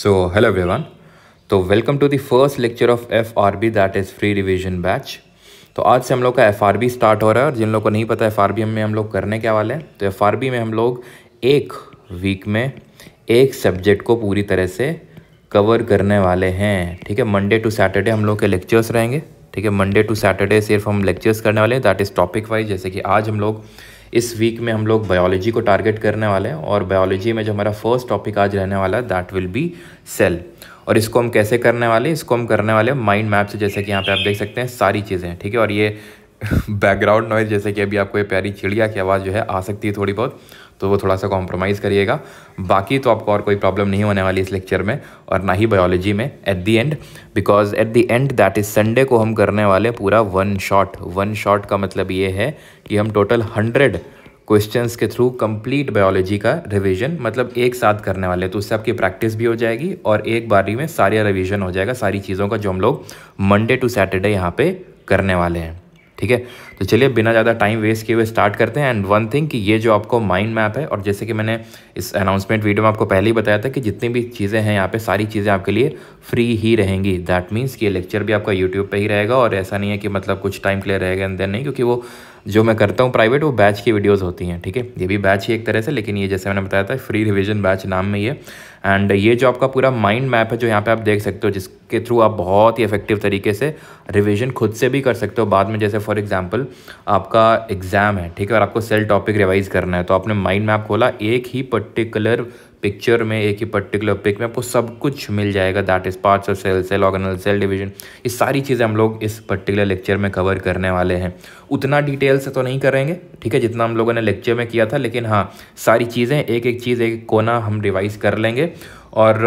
सो hello everyone तो welcome to the first lecture of F R B that is free revision batch तो आज से हम लोग का एफ आर बी स्टार्ट हो रहा है और जिन लोग को नहीं पता एफ आर बी में हम लोग करने क्या वाले हैं तो एफ आर बी में हम लोग एक वीक में एक सब्जेक्ट को पूरी तरह से कवर करने वाले हैं ठीक है मंडे टू सैटरडे हम लोग के लेक्चर्स रहेंगे ठीक है मंडे टू सैटरडे सिर्फ हम लेक्चर्स करने वाले हैं दैट इज़ टॉपिक वाइज जैसे कि आज हम लोग इस वीक में हम लोग बायोलॉजी को टारगेट करने वाले हैं और बायोलॉजी में जो हमारा फर्स्ट टॉपिक आज रहने वाला है दैट विल बी सेल और इसको हम कैसे करने वाले इसको हम करने वाले माइंड मैप से जैसे कि यहाँ पे आप देख सकते हैं सारी चीज़ें ठीक है और ये बैकग्राउंड नॉइज जैसे कि अभी आपको ये प्यारी चिड़िया की आवाज़ जो है आ सकती है थोड़ी बहुत तो वो थोड़ा सा कॉम्प्रोमाइज़ करिएगा बाकी तो आपको और कोई प्रॉब्लम नहीं होने वाली इस लेक्चर में और ना ही बायोलॉजी में at the end because at the end that is Sunday को हम करने वाले पूरा वन शॉट वन शॉट का मतलब ये है कि हम टोटल हंड्रेड क्वेश्चंस के थ्रू कंप्लीट बायोलॉजी का रिवीजन मतलब एक साथ करने वाले तो उससे आपकी प्रैक्टिस भी हो जाएगी और एक बारी में सारे रिवीजन हो जाएगा सारी चीज़ों का जो हम लोग मंडे टू सैटरडे यहाँ पे करने वाले हैं ठीक है तो चलिए बिना ज़्यादा टाइम वेस्ट किए हुए स्टार्ट करते हैं एंड वन थिंग कि ये जो आपको माइंड मैप है और जैसे कि मैंने इस अनाउंसमेंट वीडियो में आपको पहले ही बताया था कि जितनी भी चीज़ें हैं यहाँ पे सारी चीज़ें आपके लिए फ्री ही रहेंगी दैट मीन्स कि ये लेक्चर भी आपका यूट्यूब पर ही रहेगा और ऐसा नहीं है कि मतलब कुछ टाइम के लिए रहेगा एंड देन नहीं क्योंकि वो जो मैं करता हूँ प्राइवेट वो बैच की वीडियोस होती हैं ठीक है ये भी बैच ही एक तरह से लेकिन ये जैसे मैंने बताया था फ्री रिविजन बैच नाम में ये एंड ये जो आपका पूरा माइंड मैप है जो यहाँ पे आप देख सकते हो जिसके थ्रू आप बहुत ही इफेक्टिव तरीके से रिविजन खुद से भी कर सकते हो बाद में जैसे फॉर एग्जांपल आपका एग्ज़ाम है ठीक है और आपको सेल टॉपिक रिवाइज़ करना है तो आपने माइंड मैप खोला एक ही पर्टिकुलर पिक्चर में एक ही पर्टिकुलर पिक में आपको सब कुछ मिल जाएगा that is parts of cell cell organelle cell division ये सारी चीज़ें हम लोग इस पर्टिकुलर लेक्चर में कवर करने वाले हैं उतना डिटेल से तो नहीं करेंगे ठीक है जितना हम लोगों ने लेक्चर में किया था लेकिन हाँ सारी चीज़ें एक एक चीज़ एक कोना हम रिवाइज कर लेंगे और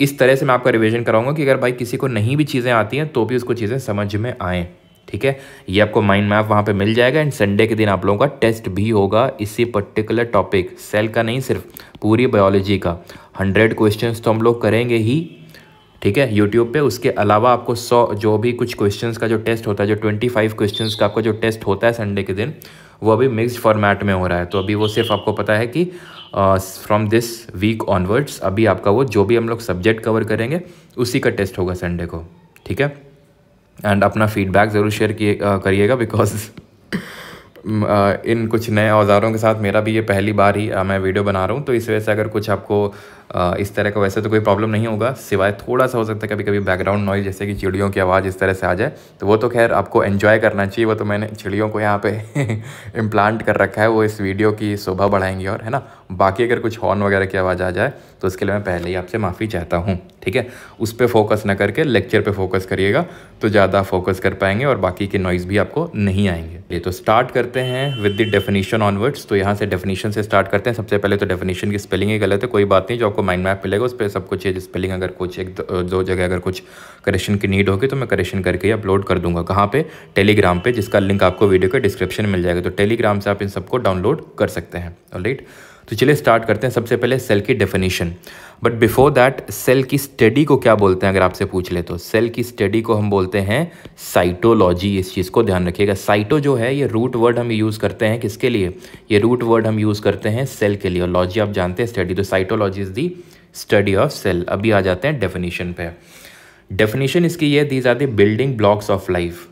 इस तरह से मैं आपका रिविजन कराऊंगा कि अगर भाई किसी को नहीं भी चीज़ें आती हैं तो भी उसको चीज़ें समझ में आएँ ठीक है ये आपको माइंड मैप वहाँ पे मिल जाएगा एंड संडे के दिन आप लोगों का टेस्ट भी होगा इसी पर्टिकुलर टॉपिक सेल का नहीं सिर्फ पूरी बायोलॉजी का हंड्रेड क्वेश्चन तो हम लोग करेंगे ही ठीक है यूट्यूब पे उसके अलावा आपको सौ जो भी कुछ क्वेश्चंस का जो टेस्ट होता है जो ट्वेंटी फाइव क्वेश्चन का आपका जो टेस्ट होता है संडे के दिन वो अभी मिक्स्ड फॉर्मेट में हो रहा है तो अभी वो सिर्फ आपको पता है कि फ्रॉम दिस वीक ऑनवर्ड्स अभी आपका वो जो भी हम लोग सब्जेक्ट कवर करेंगे उसी का टेस्ट होगा संडे को ठीक है एंड अपना फीडबैक ज़रूर शेयर किए करिएगा बिकॉज इन कुछ नए औजारों के साथ मेरा भी ये पहली बार ही मैं वीडियो बना रहा हूँ तो इस वजह से अगर कुछ आपको इस तरह का वैसे तो कोई प्रॉब्लम नहीं होगा सिवाय थोड़ा सा हो सकता है कभी कभी बैकग्राउंड नॉइज जैसे कि चिड़ियों की आवाज़ इस तरह से आ जाए तो वो तो खैर आपको एन्जॉय करना चाहिए वो तो मैंने चिड़ियों को यहाँ पे इम्प्लांट कर रखा है वो इस वीडियो की शोभा बढ़ाएंगी और है ना बाकी अगर कुछ हॉर्न वगैरह की आवाज़ आ जाए तो उसके लिए मैं पहले ही आपसे माफ़ी चाहता हूँ ठीक है उस पर फोकस ना करके लेक्चर पर फोकस करिएगा तो ज़्यादा फोकस कर पाएंगे और बाकी के नॉइज़ भी आपको नहीं आएंगे ये तो स्टार्ट करते हैं विद द डेफिनीशन ऑनवर्ड्स तो यहाँ से डेफिनीशन से स्टार्ट करते हैं सबसे पहले तो डेफिनीशन की स्पेलिंग ही गलत है कोई बात नहीं जो आपको आपको माइंड मैप मिलेगा उस पर सब कुछ है स्पेलिंग अगर कुछ एक दो जगह अगर कुछ करेक्शन की नीड होगी तो मैं करेक्शन करके अपलोड कर दूंगा कहाँ पे टेलीग्राम पे जिसका लिंक आपको वीडियो के डिस्क्रिप्शन मिल जाएगा तो टेलीग्राम से आप इन सबको डाउनलोड कर सकते हैं राइट तो चलिए स्टार्ट करते हैं सबसे पहले सेल की definition but before that cell की स्टडी को क्या बोलते हैं अगर आपसे पूछ ले तो सेल की स्टडी को हम बोलते हैं साइटोलॉजी इस चीज़ को ध्यान रखिएगा साइटो जो है ये रूट वर्ड हम यूज़ करते हैं किसके लिए ये रूट वर्ड हम यूज़ करते हैं सेल के लिए और लॉजी आप जानते हैं स्टडी तो cytology is the study of cell अभी आ जाते हैं डेफिनेशन पे डेफिनेशन इसकी ये these are the building blocks of life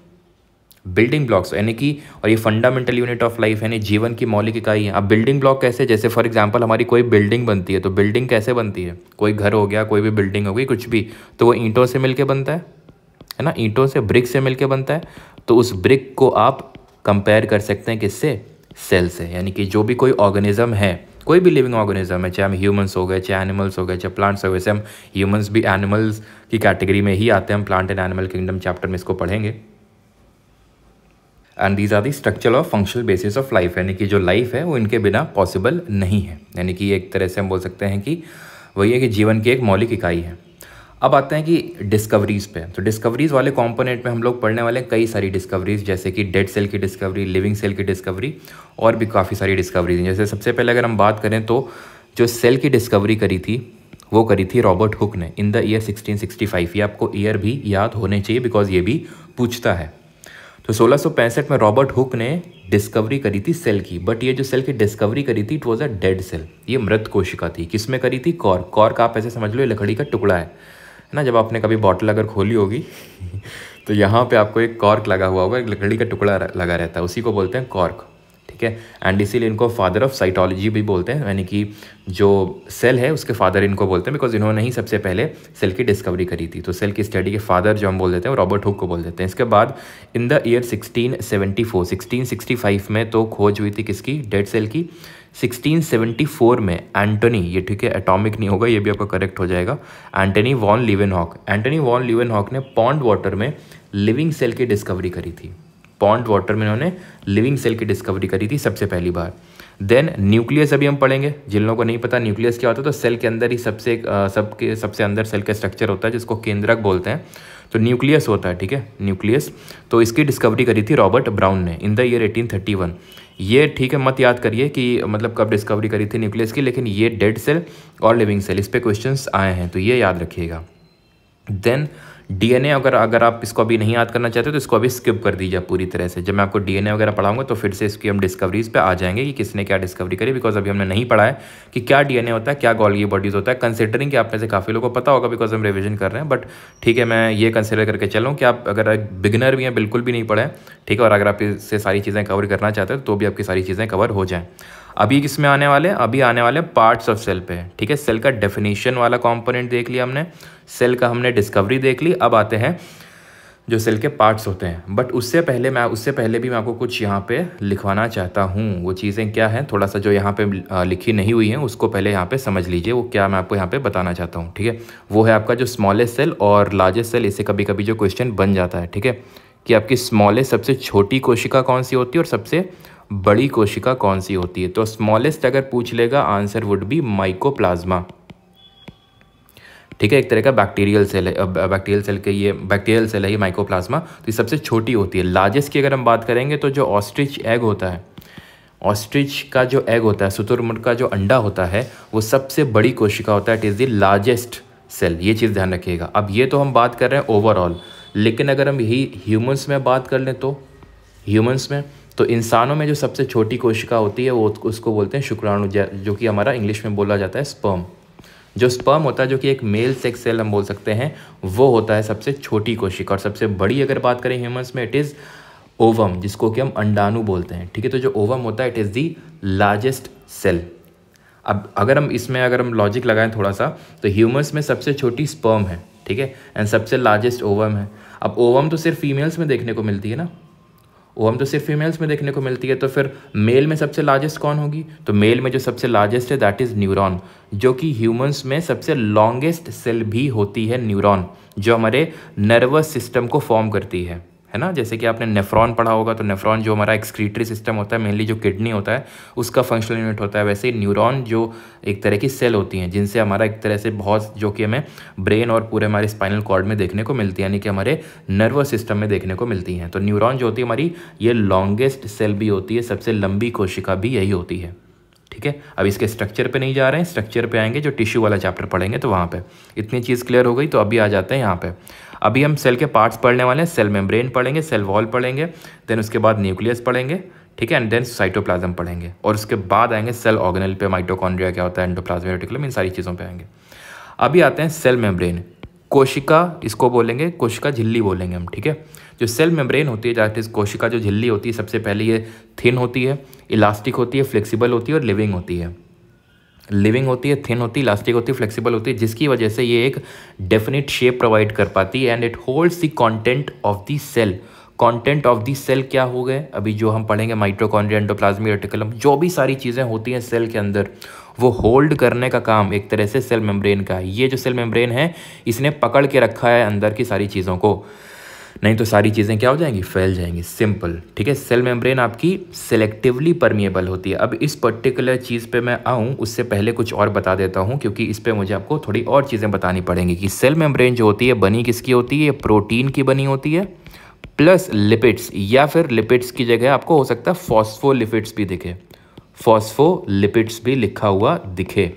building blocks यानी कि और ये फंडामेंटल यूनिट ऑफ लाइफ यानी जीवन की मौलिक इकाई है अब बिल्डिंग ब्लॉक कैसे जैसे फॉर एग्जांपल हमारी कोई बिल्डिंग बनती है तो बिल्डिंग कैसे बनती है कोई घर हो गया कोई भी बिल्डिंग हो गई कुछ भी तो वो ईंटों से मिलके बनता है है ना ईंटों से ब्रिक से मिलकर बनता है तो उस ब्रिक को आप कंपेयर कर सकते हैं किससे सेल से यानी कि जो भी कोई ऑर्गेनिज्म है कोई भी लिविंग ऑर्गेनिज्म है चाहे हम ह्यूमंस हो गए चाहे एनिमल्स हो गए चाहे प्लांट्स हो गए जैसे हम ह्यूमंस भी एनिमल्स की कैटेगरी में ही आते हैं हम plant and animal kingdom chapter में इसको पढ़ेंगे and these are the structure of functional basis of life यानी कि जो लाइफ है वो इनके बिना पॉसिबल नहीं है यानी कि एक तरह से हम बोल सकते हैं कि वही है कि जीवन की एक मौलिक इकाई है अब आते हैं कि डिस्कवरीज़ पे तो डिस्कवरीज़ वाले कॉम्पोनेंट में हम लोग पढ़ने वाले कई सारी डिस्कवरीज़ जैसे कि डेड सेल की डिस्कवरी लिविंग सेल की डिस्कवरी और भी काफ़ी सारी डिस्कवरीज हैं जैसे सबसे पहले अगर हम बात करें तो जो सेल की डिस्कवरी करी थी वो करी थी रॉबर्ट हुक ने इन द ईयर 1665 ये आपको ईयर भी याद होने चाहिए बिकॉज ये भी पूछता है तो सोलह में रॉबर्ट हुक ने डिस्कवरी करी थी सेल की बट ये जो सेल की डिस्कवरी करी थी it was a dead cell ये मृत कोशिका थी किसमें करी थी कॉर कॉर का आप ऐसे समझ लो ये लकड़ी का टुकड़ा है ना जब आपने कभी बॉटल अगर खोली होगी तो यहाँ पे आपको एक कॉर्क लगा हुआ होगा एक लकड़ी का टुकड़ा लगा रहता है उसी को बोलते हैं कॉर्क ठीक है एंड इसीलिए इनको फादर ऑफ साइटोलॉजी भी बोलते हैं यानी कि जो सेल है उसके फादर इनको बोलते हैं बिकॉज इन्होंने ही सबसे पहले सेल की डिस्कवरी करी थी तो सेल की स्टडी के फादर जो हम बोल देते हैं रॉबर्ट हुक को बोल देते हैं इसके बाद इन द ईयर 1674 1665 में तो खोज हुई थी किसकी डेड सेल की 1674 में एंटोनी ये ठीक है एटॉमिक नहीं होगा ये भी आपका करेक्ट हो जाएगा Antony von Hook Antony von Hook ने पॉन्ड वाटर में लिविंग सेल की डिस्कवरी करी थी पॉन्ड वाटर में इन्होंने लिविंग सेल की डिस्कवरी करी थी सबसे पहली बार देन न्यूक्लियस अभी हम पढ़ेंगे जिन लोगों को नहीं पता न्यूक्लियस क्या होता है तो सेल के अंदर ही सबसे सबके सबसे अंदर सेल का स्ट्रक्चर होता है जिसको केंद्रक बोलते हैं तो न्यूक्लियस होता है ठीक है न्यूक्लियस तो इसकी डिस्कवरी करी थी रॉबर्ट ब्राउन ने in the year eighteen thirty one ये ठीक है मत याद करिए कि मतलब कब डिस्कवरी करी थी न्यूक्लियस की लेकिन ये डेड सेल और लिविंग सेल इस पर क्वेश्चन आए हैं तो ये याद रखिएगा देन डीएनए अगर अगर आप इसको अभी नहीं याद करना चाहते तो इसको अभी स्किप कर दीजिए पूरी तरह से जब मैं आपको डीएनए वगैरह पढ़ाऊंगा तो फिर से इसकी हम डिस्कवरीज पे आ जाएंगे कि किसने क्या डिस्कवरी करी बिकॉज अभी हमने नहीं पढ़ा है कि क्या डीएनए होता है क्या गॉल्गी बॉडीज होता है कंसिडरिंग कि आप में से काफ़ी लोगों को पता होगा बिकॉज हम रिविजन कर रहे हैं बट ठीक है मैं ये कंसिडर करके चलूँ कि आप अगर बिगनर भी हैं बिल्कुल भी नहीं पढ़े ठीक है और अगर आप इससे सारी चीज़ें कवर करना चाहते हो तो भी आपकी सारी चीज़ें कवर हो जाएँ अभी किस में आने वाले अभी आने वाले पार्ट्स ऑफ सेल पे ठीक है सेल का डेफिनेशन वाला कॉम्पोनेंट देख लिया हमने सेल का हमने डिस्कवरी देख ली अब आते हैं जो सेल के पार्ट्स होते हैं बट उससे पहले मैं उससे पहले भी मैं आपको कुछ यहाँ पे लिखवाना चाहता हूँ वो चीज़ें क्या हैं थोड़ा सा जो यहाँ पे लिखी नहीं हुई हैं उसको पहले यहाँ पे समझ लीजिए वो क्या मैं आपको यहाँ पे बताना चाहता हूँ ठीक है वो है आपका जो स्मॉलेस्ट सेल और लार्जेस्ट सेल इसे कभी कभी जो क्वेश्चन बन जाता है ठीक है कि आपकी स्मॉलेस्ट सबसे छोटी कोशिका कौन सी होती है और सबसे बड़ी कोशिका कौन सी होती है तो स्मॉलेस्ट अगर पूछ लेगा आंसर वुड बी माइकोप्लाज्मा ठीक है एक तरह का बैक्टीरियल सेल है बैक्टीरियल सेल के ये बैक्टीरियल सेल है ये माइकोप्लाज्मा तो ये सबसे छोटी होती है लार्जेस्ट की अगर हम बात करेंगे तो जो ऑस्ट्रिच एग होता है ऑस्ट्रिच का जो एग होता है सुतुरमुट का जो अंडा होता है वो सबसे बड़ी कोशिका होता है it is the largest cell ये चीज़ ध्यान रखिएगा अब ये तो हम बात कर रहे हैं ओवरऑल लेकिन अगर हम यही ह्यूमन्स में बात कर लें तो ह्यूमन्स में तो इंसानों में जो सबसे छोटी कोशिका होती है वो उसको बोलते हैं शुक्राणु जो कि हमारा इंग्लिश में बोला जाता है स्पर्म जो स्पर्म होता है जो कि एक मेल सेक्स सेल हम बोल सकते हैं वो होता है सबसे छोटी कोशिका और सबसे बड़ी अगर बात करें ह्यूमन्स में इट इज़ ओवम जिसको कि हम अंडाणु बोलते हैं ठीक है तो जो ओवम होता है it is the largest cell अब अगर हम इसमें अगर हम लॉजिक लगाएं थोड़ा सा तो ह्यूमन्स में सबसे छोटी स्पर्म है ठीक है एंड सबसे लार्जेस्ट ओवम है अब ओवम तो सिर्फ फीमेल्स में देखने को मिलती है ना वो हम तो सिर्फ फीमेल्स में देखने को मिलती है तो फिर मेल में सबसे लार्जेस्ट कौन होगी तो मेल में जो सबसे लार्जेस्ट है दैट इज़ न्यूरॉन जो कि ह्यूमंस में सबसे लॉन्गेस्ट सेल भी होती है न्यूरॉन जो हमारे नर्वस सिस्टम को फॉर्म करती है है ना जैसे कि आपने नेफ्रॉन पढ़ा होगा तो नेफ्रॉन जो हमारा एक्सक्रीटरी सिस्टम होता है मेनली जो किडनी होता है उसका फंक्शनल यूनिट होता है वैसे ही न्यूरॉन जो एक तरह की सेल होती हैं जिनसे हमारा एक तरह से बहुत जो कि हमें ब्रेन और पूरे हमारे स्पाइनल कॉर्ड में देखने को मिलती है यानी कि हमारे नर्वस सिस्टम में देखने को मिलती हैं तो न्यूरॉन जो होती है हमारी ये लॉन्गेस्ट सेल भी होती है सबसे लंबी कोशिका भी यही होती है ठीक है अब इसके स्ट्रक्चर पे नहीं जा रहे हैं स्ट्रक्चर पे आएंगे जो टिश्यू वाला चैप्टर पढ़ेंगे तो वहाँ पे इतनी चीज़ क्लियर हो गई तो अभी आ जाते हैं यहाँ पे अभी हम सेल के पार्ट्स पढ़ने वाले हैं सेल मेम्ब्रेन पढ़ेंगे सेल वॉल पढ़ेंगे देन उसके बाद न्यूक्लियस पढ़ेंगे ठीक है एंड देन साइटोप्लाज्म पढ़ेंगे और उसके बाद आएंगे सेल ऑर्गेनल पे माइटोकॉन्ड्रिया क्या होता है एंडोप्लाजम रेटिकुलम इन सारी चीज़ों पर आएंगे अभी आते हैं सेल मेम्ब्रेन कोशिका इसको बोलेंगे कोशिका झिल्ली बोलेंगे हम ठीक है जो सेल मेम्ब्रेन होती है दैट इज़ कोशिका जो झिल्ली होती है सबसे पहले ये थिन होती है इलास्टिक होती है फ्लेक्सिबल होती है और लिविंग होती है लिविंग होती है थिन होती है इलास्टिक होती है फ्लेक्सिबल होती है जिसकी वजह से ये एक डेफिनेट शेप प्रोवाइड कर पाती है and it holds the content of the cell content of the cell क्या हो गए अभी जो हम पढ़ेंगे माइट्रोकॉन्ड्रिया एंडोप्लाज्मिक रेटिकुलम जो भी सारी चीज़ें होती हैं सेल के अंदर वो होल्ड करने का काम एक तरह से सेल मेम्ब्रेन का है ये जो सेल मेम्ब्रेन है इसने पकड़ के रखा है अंदर की सारी चीज़ों को नहीं तो सारी चीज़ें क्या हो जाएंगी फैल जाएंगी सिंपल ठीक है सेल मेम्ब्रेन आपकी सेलेक्टिवली परमिएबल होती है अब इस पर्टिकुलर चीज़ पे मैं आऊँ उससे पहले कुछ और बता देता हूँ क्योंकि इस पर मुझे आपको थोड़ी और चीज़ें बतानी पड़ेंगी कि सेल मेम्ब्रेन जो होती है बनी किसकी होती है प्रोटीन की बनी होती है प्लस लिपिड्स या फिर लिपिड्स की जगह आपको हो सकता है फॉस्फो भी दिखे फॉस्फो भी लिखा हुआ दिखे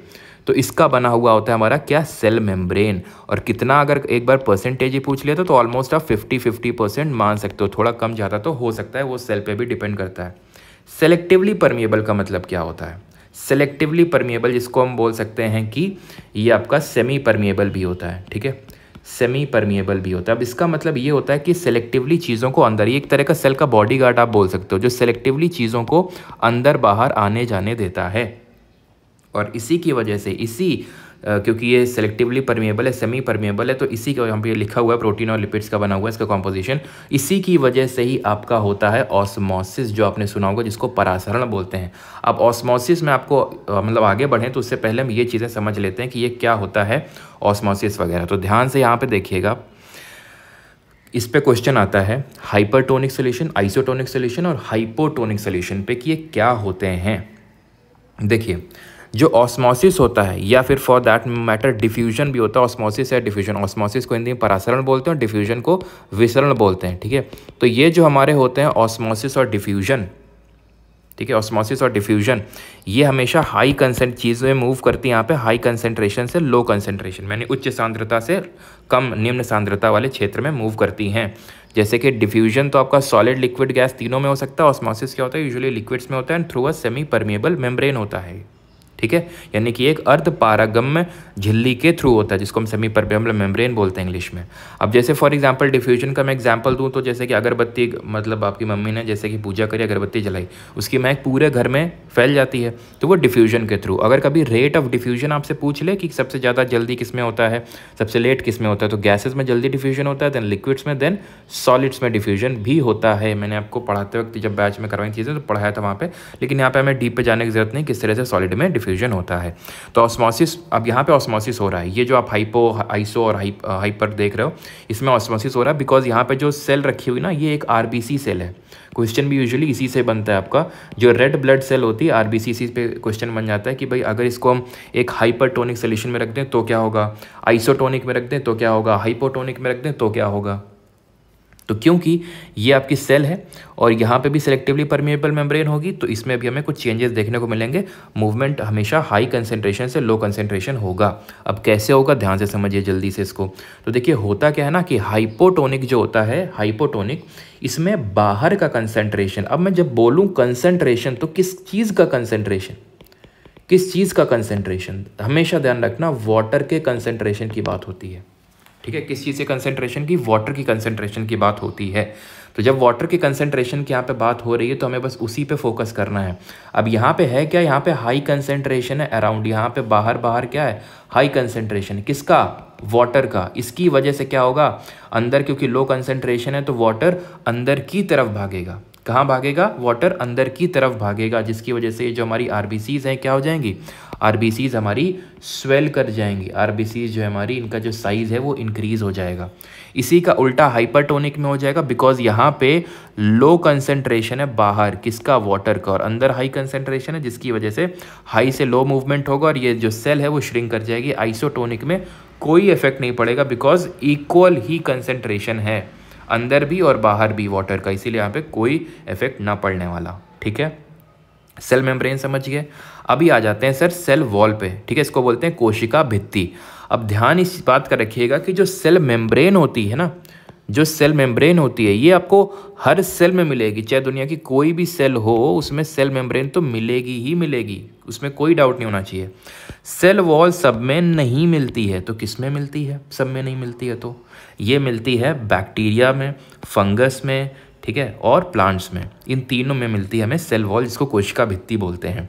तो इसका बना हुआ होता है हमारा क्या सेल मेम्ब्रेन और कितना अगर एक बार परसेंटेज ही पूछ लिया तो ऑलमोस्ट तो आप फिफ्टी फिफ्टी परसेंट मान सकते हो थोड़ा कम ज़्यादा तो हो सकता है वो सेल पर भी डिपेंड करता है सेलेक्टिवली परमिएबल का मतलब क्या होता है सेलेक्टिवली परमिएबल जिसको हम बोल सकते हैं कि ये आपका सेमी परमिएबल भी होता है ठीक है सेमी परमिएबल भी होता है अब इसका मतलब ये होता है कि सेलेक्टिवली चीज़ों को अंदर ये एक तरह का सेल का बॉडी गार्ड आप बोल सकते हो जो सेलेक्टिवली चीज़ों को अंदर बाहर आने जाने देता है और इसी की वजह से इसी Uh, क्योंकि ये सेलेक्टिवली परमिएबल है सेमी परमिएबल है तो इसी का यहाँ पे लिखा हुआ है प्रोटीन और लिपिड्स का बना हुआ है इसका कॉम्पोजिशन इसी की वजह से ही आपका होता है ऑस्मोसिस जो आपने सुना होगा जिसको परासरण बोलते हैं अब ऑस्मोसिस में आपको मतलब आगे बढ़ें तो उससे पहले हम ये चीज़ें समझ लेते हैं कि ये क्या होता है ऑस्मोसिस वगैरह तो ध्यान से यहाँ पर देखिएगा इस पे क्वेश्चन आता है हाइपरटोनिक सोल्यूशन आइसोटोनिक सोल्यूशन और हाइपोटोनिक सोल्यूशन पे कि ये क्या होते हैं देखिए जो ऑस्मोसिस होता है या फिर फॉर दैट मैटर डिफ्यूजन भी होता है ऑस्मोसिस या डिफ्यूजन ऑस्मोसिस को हिंदी में परासरण बोलते हैं डिफ्यूजन को विसरण बोलते हैं ठीक है थीके? तो ये जो हमारे होते हैं ऑस्मोसिस और डिफ्यूजन ठीक है ऑस्मोसिस और डिफ्यूजन ये हमेशा हाई कंसेंट चीज़ें मूव करती हैं यहाँ पे हाई कंसेंट्रेशन से लो कंसेंट्रेशन यानी उच्च सांद्रता से कम निम्न सांद्रता वाले क्षेत्र में मूव करती हैं जैसे कि डिफ्यूजन तो आपका सॉलिड लिक्विड गैस तीनों में हो सकता है ऑस्मोसिस क्या होता है यूजुअली लिक्विड्स में होता है and through a semi permeable membrane होता है ठीक है यानी कि एक अर्ध पारागम्य झिल्ली के थ्रू होता है जिसको हम सेमी परबेम्बल मेम्ब्रेन बोलते हैं इंग्लिश में अब जैसे फॉर एग्जांपल डिफ्यूजन का मैं एग्जांपल दूं तो जैसे कि अगरबत्ती मतलब आपकी मम्मी ने जैसे कि पूजा करी अगरबत्ती जलाई उसकी महक पूरे घर में फैल जाती है तो वो डिफ्यूजन के थ्रू अगर कभी रेट ऑफ डिफ्यूजन आपसे पूछ ले कि सबसे ज़्यादा जल्दी किस में होता है सबसे लेट किस में होता है तो गैसेज में जल्दी डिफ्यूजन होता है देन लिक्विड्स में देन सॉलिड्स में डिफ्यूजन भी होता है मैंने आपको पढ़ाते वक्त जब बैच में करवाई चीज़ें तो पढ़ाया था वहाँ पर लेकिन यहाँ पर हमें डीप पर जाने की जरूरत नहीं किस तरह से सॉलिड में डिफ्यूज डिफ्यूजन होता है तो ऑस्मोसिस अब यहाँ पे ऑस्मोसिस हो रहा है ये जो आप हाइपो आइसो और हाइप हाइपर देख रहे हो इसमें ऑस्मोसिस हो रहा है बिकॉज यहाँ पे जो सेल रखी हुई ना ये एक आर सेल है क्वेश्चन भी यूजली इसी से बनता है आपका जो रेड ब्लड सेल होती है आर सी क्वेश्चन बन जाता है कि भाई अगर इसको हम एक हाइपरटोनिक सोल्यूशन में रख दें तो क्या होगा आइसोटोनिक में रख दें तो क्या होगा हाइपोटोनिक में रख दें तो क्या होगा तो क्योंकि ये आपकी सेल है और यहाँ पे भी सिलेक्टिवली परमिएबल मेम्ब्रेन होगी तो इसमें भी हमें कुछ चेंजेस देखने को मिलेंगे मूवमेंट हमेशा हाई कंसेंट्रेशन से लो कंसेंट्रेशन होगा अब कैसे होगा ध्यान से समझिए जल्दी से इसको तो देखिए होता क्या है ना कि हाइपोटोनिक जो होता है हाइपोटोनिक इसमें बाहर का कंसेंट्रेशन अब मैं जब बोलूँ कंसेंट्रेशन तो किस चीज़ का कंसेंट्रेशन किस चीज़ का कंसेंट्रेशन हमेशा ध्यान रखना वाटर के कंसेंट्रेशन की बात होती है ठीक है किस चीज़ से कंसनट्रेशन की वाटर की कंसनट्रेशन की बात होती है तो जब वाटर की कंसनट्रेशन की यहाँ पे बात हो रही है तो हमें बस उसी पे फोकस करना है अब यहाँ पे है क्या यहाँ पे हाई कंसनट्रेशन है अराउंड यहाँ पे बाहर बाहर क्या है हाई कंसनट्रेशन किसका वाटर का इसकी वजह से क्या होगा अंदर क्योंकि लो कंसनट्रेशन है तो वाटर अंदर की तरफ भागेगा कहाँ भागेगा वाटर अंदर की तरफ भागेगा जिसकी वजह से जो हमारी आर हैं क्या हो जाएंगी आर हमारी स्वेल कर जाएंगी आर जो है हमारी इनका जो साइज़ है वो इंक्रीज़ हो जाएगा इसी का उल्टा हाइपरटोनिक में हो जाएगा बिकॉज यहाँ पे लो कंसेंट्रेशन है बाहर किसका वाटर का और अंदर हाई कंसेंट्रेशन है जिसकी वजह से हाई से लो मूवमेंट होगा और ये जो सेल है वो श्रिंक कर जाएगी आइसोटोनिक में कोई इफेक्ट नहीं पड़ेगा बिकॉज इक्वल ही कंसेंट्रेशन है अंदर भी और बाहर भी वाटर का इसीलिए यहाँ पे कोई इफेक्ट ना पड़ने वाला ठीक है सेल मेम्ब्रेन समझ गए अभी आ जाते हैं सर सेल वॉल पे ठीक है इसको बोलते हैं कोशिका भित्ति अब ध्यान इस बात का रखिएगा कि जो सेल मेम्ब्रेन होती है ना जो सेल मेम्ब्रेन होती है ये आपको हर सेल में मिलेगी चाहे दुनिया की कोई भी सेल हो उसमें सेल मेम्ब्रेन तो मिलेगी ही मिलेगी उसमें कोई डाउट नहीं होना चाहिए सेल वॉल सब में नहीं मिलती है तो किस में मिलती है सब में नहीं मिलती है तो ये मिलती है बैक्टीरिया में फंगस में ठीक है और प्लांट्स में इन तीनों में मिलती है हमें सेल वॉल जिसको कोशिका भित्ति बोलते हैं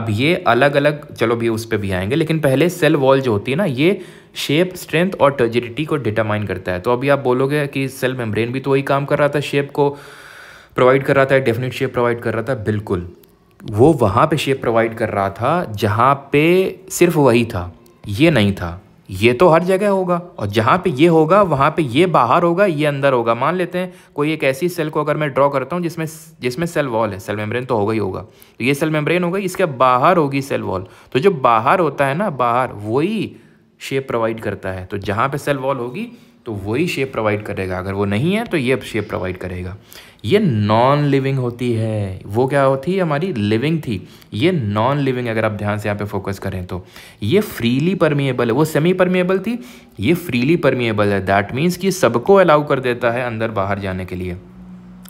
अब ये अलग अलग चलो भी उस पर भी आएंगे लेकिन पहले सेल वॉल जो होती है ना ये शेप स्ट्रेंथ और टर्जिडिटी को डिटरमाइन करता है तो अभी आप बोलोगे कि सेल मेम्ब्रेन भी तो वही काम कर रहा था शेप को प्रोवाइड कर रहा था डेफिनेट शेप प्रोवाइड कर रहा था बिल्कुल वो वहाँ पे शेप प्रोवाइड कर रहा था जहाँ पे सिर्फ वही था ये नहीं था ये तो हर जगह होगा और जहाँ पे ये होगा वहाँ पे ये बाहर होगा ये अंदर होगा मान लेते हैं कोई एक ऐसी सेल को अगर मैं ड्रॉ करता हूँ जिसमें जिसमें सेल वॉल है सेल मेम्ब्रेन तो होगा ही होगा तो ये सेल मेम्ब्रेन होगा इसके बाहर होगी सेल वॉल तो जो बाहर होता है ना बाहर वही शेप प्रोवाइड करता है तो जहाँ पर सेल वॉल होगी तो वही शेप प्रोवाइड करेगा अगर वो नहीं है तो ये शेप प्रोवाइड करेगा ये नॉन लिविंग होती है वो क्या होती है हमारी लिविंग थी ये नॉन लिविंग अगर आप ध्यान से यहाँ पे फोकस करें तो ये फ्रीली परमिएबल है वो सेमी परमिएबल थी ये फ्रीली परमिएबल है दैट मीन्स कि सबको अलाउ कर देता है अंदर बाहर जाने के लिए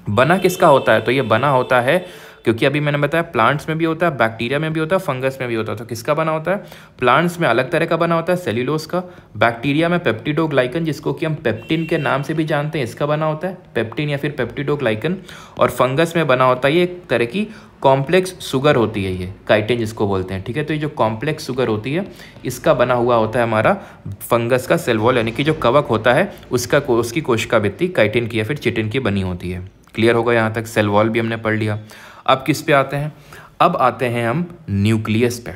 बना किसका होता है तो ये बना होता है क्योंकि अभी मैंने बताया प्लांट्स में भी होता है बैक्टीरिया में भी होता है फंगस में भी होता है तो किसका बना होता है प्लांट्स में अलग तरह का बना होता है सेल्यूलोस का बैक्टीरिया में पेप्टिडोग्लाइकन जिसको कि हम पेप्टिन के नाम से भी जानते हैं इसका बना होता है पेप्टिन या फिर पेप्टिडोग्लाइकन और फंगस में बना होता है ये एक तरह की कॉम्प्लेक्स शुगर होती है ये काइटिन जिसको बोलते हैं ठीक है तो ये जो कॉम्प्लेक्स शुगर होती है इसका बना हुआ होता है हमारा फंगस का सेलवॉल यानी कि जो कवक होता है उसका उसकी कोशिका भित्ति काइटिन की या फिर चिटिन की बनी होती है क्लियर होगा यहाँ तक सेलवॉल भी हमने पढ़ लिया अब किस पे आते हैं अब आते हैं हम न्यूक्लियस पे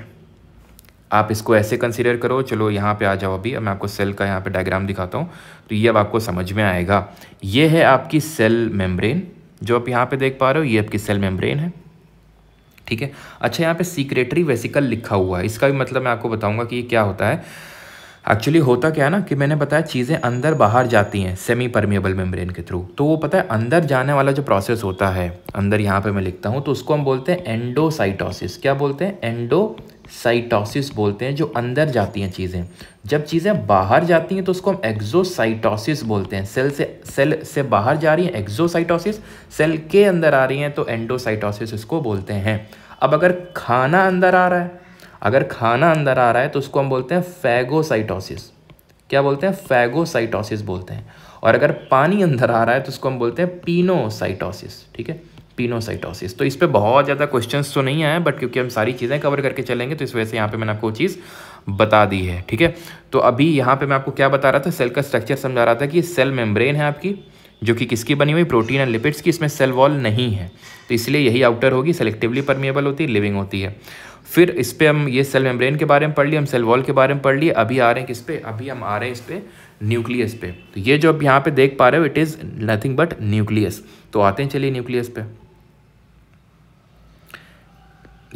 आप इसको ऐसे कंसिडर करो चलो यहाँ पे आ जाओ अभी अब मैं आपको सेल का यहाँ पे डायग्राम दिखाता हूँ तो ये अब आपको समझ में आएगा ये है आपकी सेल मेम्ब्रेन जो आप यहाँ पे देख पा रहे हो ये आपकी सेल मेम्ब्रेन है ठीक है अच्छा यहाँ पे सीक्रेटरी वेसिकल लिखा हुआ है इसका भी मतलब मैं आपको बताऊँगा कि ये क्या होता है एक्चुअली होता क्या है ना कि मैंने बताया चीज़ें अंदर बाहर जाती हैं सेमी परमिएबल मेम्ब्रेन के थ्रू तो वो पता है अंदर जाने वाला जो प्रोसेस होता है अंदर यहाँ पे मैं लिखता हूँ तो उसको हम बोलते हैं एंडोसाइटोसिस क्या बोलते हैं एंडोसाइटोसिस बोलते हैं जो अंदर जाती हैं चीज़ें जब चीज़ें बाहर जाती हैं तो उसको हम एक्जोसाइटोसिस बोलते हैं सेल से सेल से बाहर जा रही हैं एक्जोसाइटोसिस सेल के अंदर आ रही हैं तो एंडोसाइटोसिस इसको बोलते हैं अब अगर खाना अंदर आ रहा है अगर खाना अंदर आ रहा है तो उसको हम बोलते हैं फैगोसाइटोसिस क्या बोलते हैं फैगोसाइटोसिस बोलते हैं और अगर पानी अंदर आ रहा है तो उसको हम बोलते हैं पीनोसाइटोसिस ठीक है पीनोसाइटोसिस तो इस पर बहुत ज़्यादा क्वेश्चंस तो नहीं आए बट क्योंकि हम सारी चीज़ें कवर करके चलेंगे तो इस वजह से यहाँ पे मैंने आपको चीज़ बता दी है ठीक है तो अभी यहाँ पे मैं आपको क्या बता रहा था सेल का स्ट्रक्चर समझा रहा था कि सेल मेम्ब्रेन है आपकी जो कि किसकी बनी हुई प्रोटीन एंड लिपिड्स की इसमें सेल वॉल नहीं है तो इसलिए यही आउटर होगी सेलेक्टिवली परमिएबल होती है लिविंग होती है फिर इस पर हम ये सेल मेम्ब्रेन के बारे में पढ़ लिए हम सेल वॉल के बारे में पढ़ लिए अभी आ रहे हैं किस पे अभी हम आ रहे हैं इस पर न्यूक्लियस पे तो ये जो आप यहाँ पे देख पा रहे हो it is nothing but nucleus तो आते हैं चलिए न्यूक्लियस पे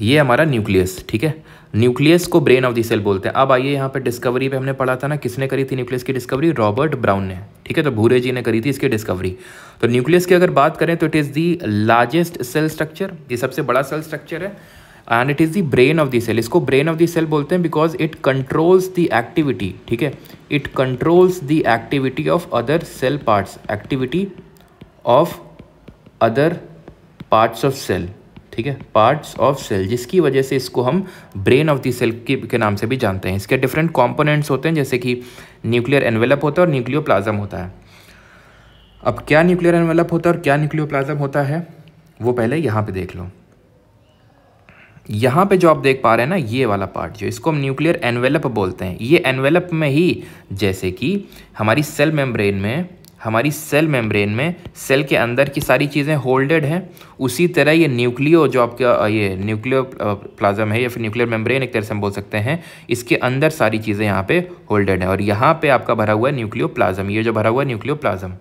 ये हमारा न्यूक्लियस ठीक है न्यूक्लियस को ब्रेन ऑफ दी सेल बोलते हैं अब आइए यहाँ पे डिस्कवरी पे हमने पढ़ा था ना किसने करी थी न्यूक्लियस की डिस्कवरी रॉबर्ट ब्राउन ने ठीक है तो भूरे जी ने करी थी इसकी डिस्कवरी तो न्यूक्लियस की अगर बात करें तो it is the largest cell structure ये सबसे बड़ा सेल स्ट्रक्चर है and it is the brain of the cell इसको ब्रेन ऑफ द सेल बोलते हैं because it controls the activity ठीक है it controls the activity of other cell parts activity of other parts of cell ठीक है parts of cell जिसकी वजह से इसको हम ब्रेन ऑफ दी सेल के, के नाम से भी जानते हैं इसके डिफरेंट कॉम्पोनेंट्स होते हैं जैसे कि न्यूक्लियर एनवेलप होता है और न्यूक्लियो प्लाज्म होता है अब क्या न्यूक्लियर एनवेलप होता है और क्या न्यूक्लियो प्लाजम होता है वो पहले यहाँ पे देख लो यहाँ पे जो आप देख पा रहे हैं ना ये वाला पार्ट जो इसको हम न्यूक्लियर एनवेलप बोलते हैं ये एनवेलप में ही जैसे कि हमारी सेल मेम्ब्रेन में हमारी सेल मेम्ब्रेन में सेल के अंदर की सारी चीज़ें होल्डेड हैं उसी तरह ये न्यूक्लियो जो आपका ये न्यूक्लियो प्लाज्म है या फिर न्यूक्लियर मेम्ब्रेन एक तरह से हम बोल सकते हैं इसके अंदर सारी चीज़ें यहाँ पे होल्डेड हैं और यहाँ पे आपका भरा हुआ है न्यूक्लियो प्लाज्म ये जो भरा हुआ है न्यूक्लियो प्लाज्म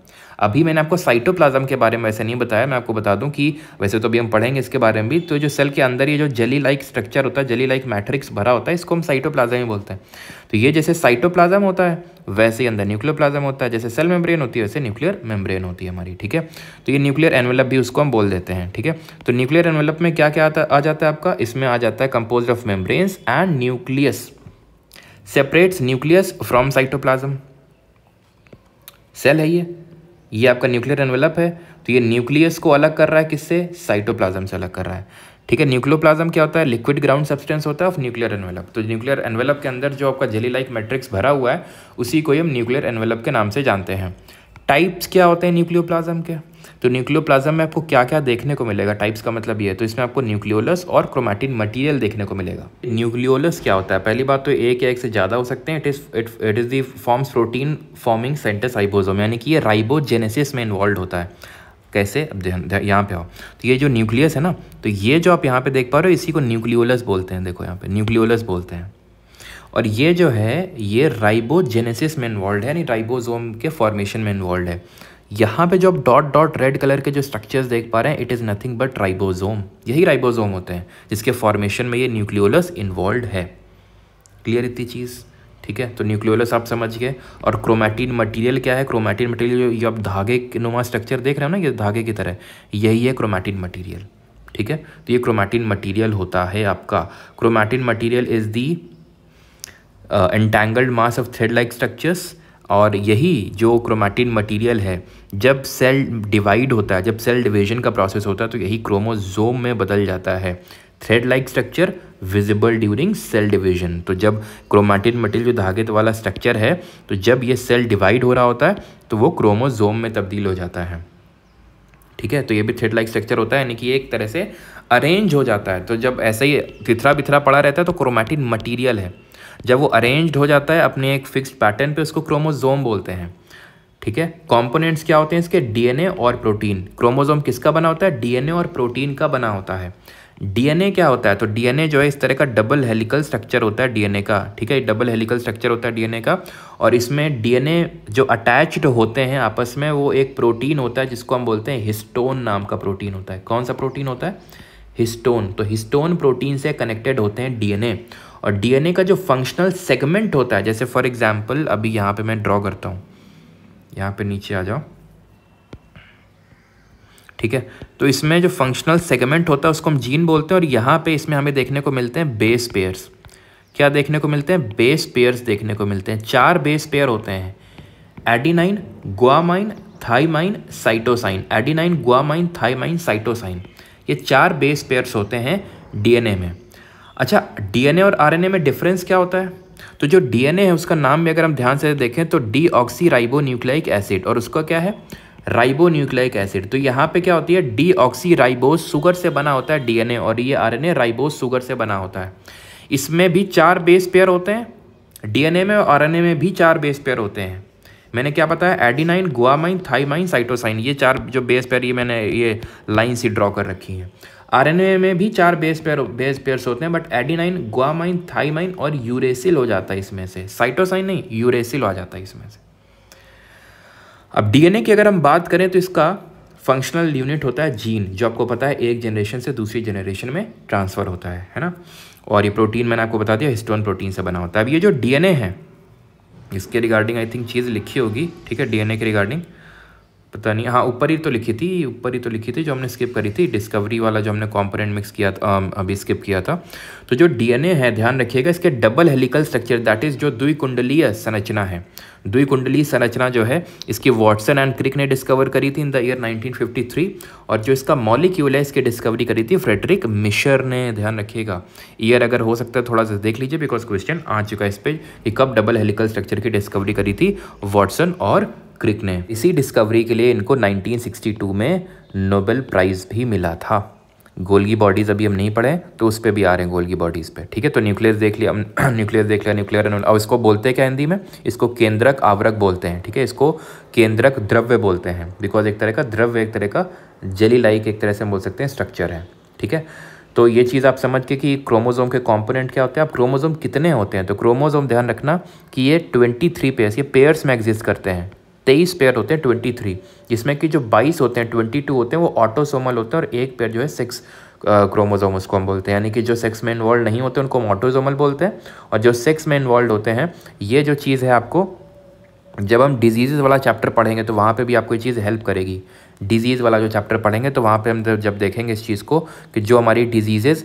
अभी मैंने आपको साइटोप्लाज्म के बारे में वैसे नहीं बताया मैं आपको बता दूं कि वैसे तो अभी हम पढ़ेंगे इसके बारे में भी तो जो सेल के अंदर ये जो जली लाइक स्ट्रक्चर होता है जली लाइक मैट्रिक्स भरा होता है इसको हम साइटोप्लाज्म ही बोलते हैं तो ये जैसे साइटोप्लाज्म होता है वैसे ही अंदर प्लाजम होता है जैसे सेल मेम्ब्रेन होती है वैसे न्यूक्लियर मेम्ब्रेन होती है हमारी ठीक है तो ये न्यूक्लियर एनवेलप भी उसको हम बोल देते हैं ठीक है तो न्यूक्लियर एनवेलप में क्या क्या आ जाता है आपका इसमें आ जाता है composed of membrane and nucleus separates nucleus from cytoplasm cell है ये ये आपका न्यूक्लियर एनवेलप है तो ये न्यूक्लियस को अलग कर रहा है किससे साइटोप्लाज्म से अलग कर रहा है ठीक है न्यूक्लियोप्लाज्म क्या होता है लिक्विड ग्राउंड सब्सटेंस होता है ऑफ न्यूक्लियर एनवेलप तो न्यूक्लियर एनवेलप के अंदर जो आपका जेली लाइक मैट्रिक्स भरा हुआ है उसी को हम न्यूक्लियर एनवेलप के नाम से जानते हैं टाइप्स क्या होते हैं न्यूक्लियोप्लाज्म के तो न्यूक्लियोप्लाज्म में आपको क्या क्या देखने को मिलेगा टाइप्स का मतलब ये है तो इसमें आपको न्यूक्लियोलस और क्रोमैटिन मटेरियल देखने को मिलेगा न्यूक्लियोलस क्या होता है पहली बात तो एक या एक से ज़्यादा हो सकते हैं it is it is the forms protein forming centres ribosome यानी कि ये राइबोजेनेसिस में इन्वॉल्व होता है कैसे अब यहाँ पे आओ तो ये जो न्यूक्लियस है ना तो ये जो आप यहाँ पे देख पा रहे हो इसी को न्यूक्लियोलस बोलते हैं देखो यहाँ पे न्यूक्लियोलस बोलते हैं और ये जो है ये राइबोजेनेसिस में इन्वॉल्व है यानी राइबोजोम के फॉर्मेशन में इन्वॉल्व है यहाँ पे जो आप डॉट डॉट रेड कलर के जो स्ट्रक्चर्स देख पा रहे हैं it is nothing but ribosome यही राइबोजोम होते हैं जिसके फॉर्मेशन में ये न्यूक्लियोलस इन्वॉल्व है क्लियर इतनी चीज़ ठीक है तो न्यूक्लियोलस आप समझ गए और क्रोमैटिन मटेरियल क्या है क्रोमैटिन मटेरियल जो ये आप धागे नुमा स्ट्रक्चर देख रहे हो ना ये धागे की तरह यही है क्रोमैटिन मटीरियल ठीक है तो ये क्रोमैटिन मटीरियल होता है आपका chromatin material is the entangled mass of thread like structures और यही जो क्रोमैटिन मटेरियल है जब सेल डिवाइड होता है जब सेल डिवीजन का प्रोसेस होता है तो यही क्रोमोजोम में बदल जाता है thread like structure visible during cell division तो जब क्रोमैटिन मटेरियल जो धागे वाला स्ट्रक्चर है तो जब ये सेल डिवाइड हो रहा होता है तो वो क्रोमोजोम में तब्दील हो जाता है ठीक है तो ये भी थ्रेड लाइक स्ट्रक्चर होता है यानी कि एक तरह से अरेंज हो जाता है तो जब ऐसे ही तिथरा बिथरा पड़ा रहता है तो क्रोमैटिन मटीरियल है जब वो अरेंज्ड हो जाता है अपने एक फिक्स पैटर्न पे उसको क्रोमोजोम बोलते हैं ठीक है कंपोनेंट्स क्या होते हैं इसके डीएनए और प्रोटीन क्रोमोसोम किसका बना होता है डीएनए और प्रोटीन का बना होता है डीएनए क्या होता है तो डीएनए जो है इस तरह का डबल हेलिकल स्ट्रक्चर होता है डीएनए का ठीक है डबल हेलिकल स्ट्रक्चर होता है डीएनए का और इसमें डीएनए जो अटैच्ड होते हैं आपस में वो एक प्रोटीन होता है जिसको हम बोलते हैं हिस्टोन नाम का प्रोटीन होता है कौन सा प्रोटीन होता है हिस्टोन तो हिस्टोन प्रोटीन से कनेक्टेड होते हैं डीएनए और डीएनए का जो फंक्शनल सेगमेंट होता है जैसे फॉर एग्जांपल अभी यहाँ पे मैं ड्रॉ करता हूँ यहाँ पे नीचे आ जाओ ठीक है तो इसमें जो फंक्शनल सेगमेंट होता है उसको हम जीन बोलते हैं और यहाँ पे इसमें हमें देखने को मिलते हैं बेस पेयर्स क्या देखने को मिलते हैं बेस पेयर्स देखने को मिलते हैं चार बेस पेयर होते हैं adenine guanine thymine cytosine adenine guanine thymine cytosine ये चार बेस पेयर्स होते हैं डीएनए में अच्छा डीएनए और आरएनए में डिफरेंस क्या होता है तो जो डीएनए है उसका नाम भी अगर हम ध्यान से देखें तो डी ऑक्सी राइबो एसिड और उसका क्या है राइबो न्यूक्लाइक एसिड तो यहाँ पे क्या होती है डी ऑक्सी राइबोस सुगर से बना होता है डीएनए और ये आरएनए राइबोस सुगर से बना होता है इसमें भी चार बेस पेयर होते हैं डीएनए में और आरएनए में भी चार बेस पेयर होते हैं मैंने क्या बताया एडीनाइन गुआमाइन थाइमाइन साइटोसाइन ये चार जो बेस पेयर ये मैंने ये लाइन सी ड्रॉ कर रखी है आरएनए में भी चार बेस पेयर बेस पेयर्स होते हैं बट एडीनाइन गुआमाइन थाईमाइन और यूरेसिल हो जाता है इसमें से साइटोसाइन नहीं यूरेसिल आ जाता है इसमें से अब डीएनए की अगर हम बात करें तो इसका फंक्शनल यूनिट होता है जीन जो आपको पता है एक जनरेशन से दूसरी जनरेशन में ट्रांसफ़र होता है है ना और ये प्रोटीन मैंने आपको बता दिया हिस्टोन प्रोटीन से बना होता है अब ये जो डीएनए है इसके रिगार्डिंग आई थिंक चीज़ लिखी होगी ठीक है डीएनए के रिगार्डिंग पता नहीं हाँ ऊपर ही तो लिखी थी ऊपर ही तो लिखी थी जो हमने स्किप करी थी डिस्कवरी वाला जो हमने कॉम्पोनेंट मिक्स किया था अभी स्किप किया था तो जो डीएनए है ध्यान रखिएगा इसके double helical structure that is जो द्विकुंडलीय संरचना है कुंडली संरचना जो है इसकी वॉटसन एंड क्रिक ने डिस्कवर करी थी इन द ईयर 1953 और जो इसका मॉलिक्यूल है इसकी डिस्कवरी करी थी फ्रेडरिक मिशर ने ध्यान रखिएगा ईयर अगर हो सकता है थोड़ा सा देख लीजिए बिकॉज क्वेश्चन आ चुका है इस पर कि कब डबल हेलिकल स्ट्रक्चर की डिस्कवरी करी थी वॉटसन और क्रिक ने इसी डिस्कवरी के लिए इनको 1962 में नोबेल प्राइज़ भी मिला था गोलगी बॉडीज़ अभी हम नहीं पढ़े तो उस पर भी आ रहे हैं गोलगी बॉडीज़ पे ठीक है तो न्यूक्लियस देख लिया न्यूक्लियस देख लिया न्यूक्लियर और इसको बोलते हैं क्या हिंदी में इसको केंद्रक आवरक बोलते हैं ठीक है इसको केंद्रक द्रव्य बोलते हैं बिकॉज एक तरह का द्रव्य एक तरह का जली लाइक एक तरह से हम बोल सकते हैं स्ट्रक्चर है ठीक है तो ये चीज़ आप समझ के कि क्रोमोजोम के कॉम्पोनेंट क्या होते हैं आप क्रोमोजोम कितने होते हैं तो क्रोमोजोम ध्यान रखना कि ये ट्वेंटी पेयर्स ये पेयर्स में एग्जिस्ट करते हैं तेईस पेयर होते हैं ट्वेंटी थ्री जिसमें कि जो बाईस होते हैं ट्वेंटी टू होते हैं वो ऑटोसोमल होते हैं और एक पेयर जो है सेक्स क्रोमोजोम उसको हम बोलते हैं यानी कि जो सेक्स में इन्वॉल्व नहीं होते उनको हम ऑटोजोमल बोलते हैं और जो सेक्स में इन्वॉल्व होते हैं ये जो चीज़ है आपको जब हम डिजीज़ वाला चैप्टर पढ़ेंगे तो वहाँ पर भी आपको ये चीज़ हेल्प करेगी डिजीज़ वाला जो चैप्टर पढ़ेंगे तो वहाँ पे हम जब देखेंगे इस चीज़ को कि जो हमारी डिजीज़ेज़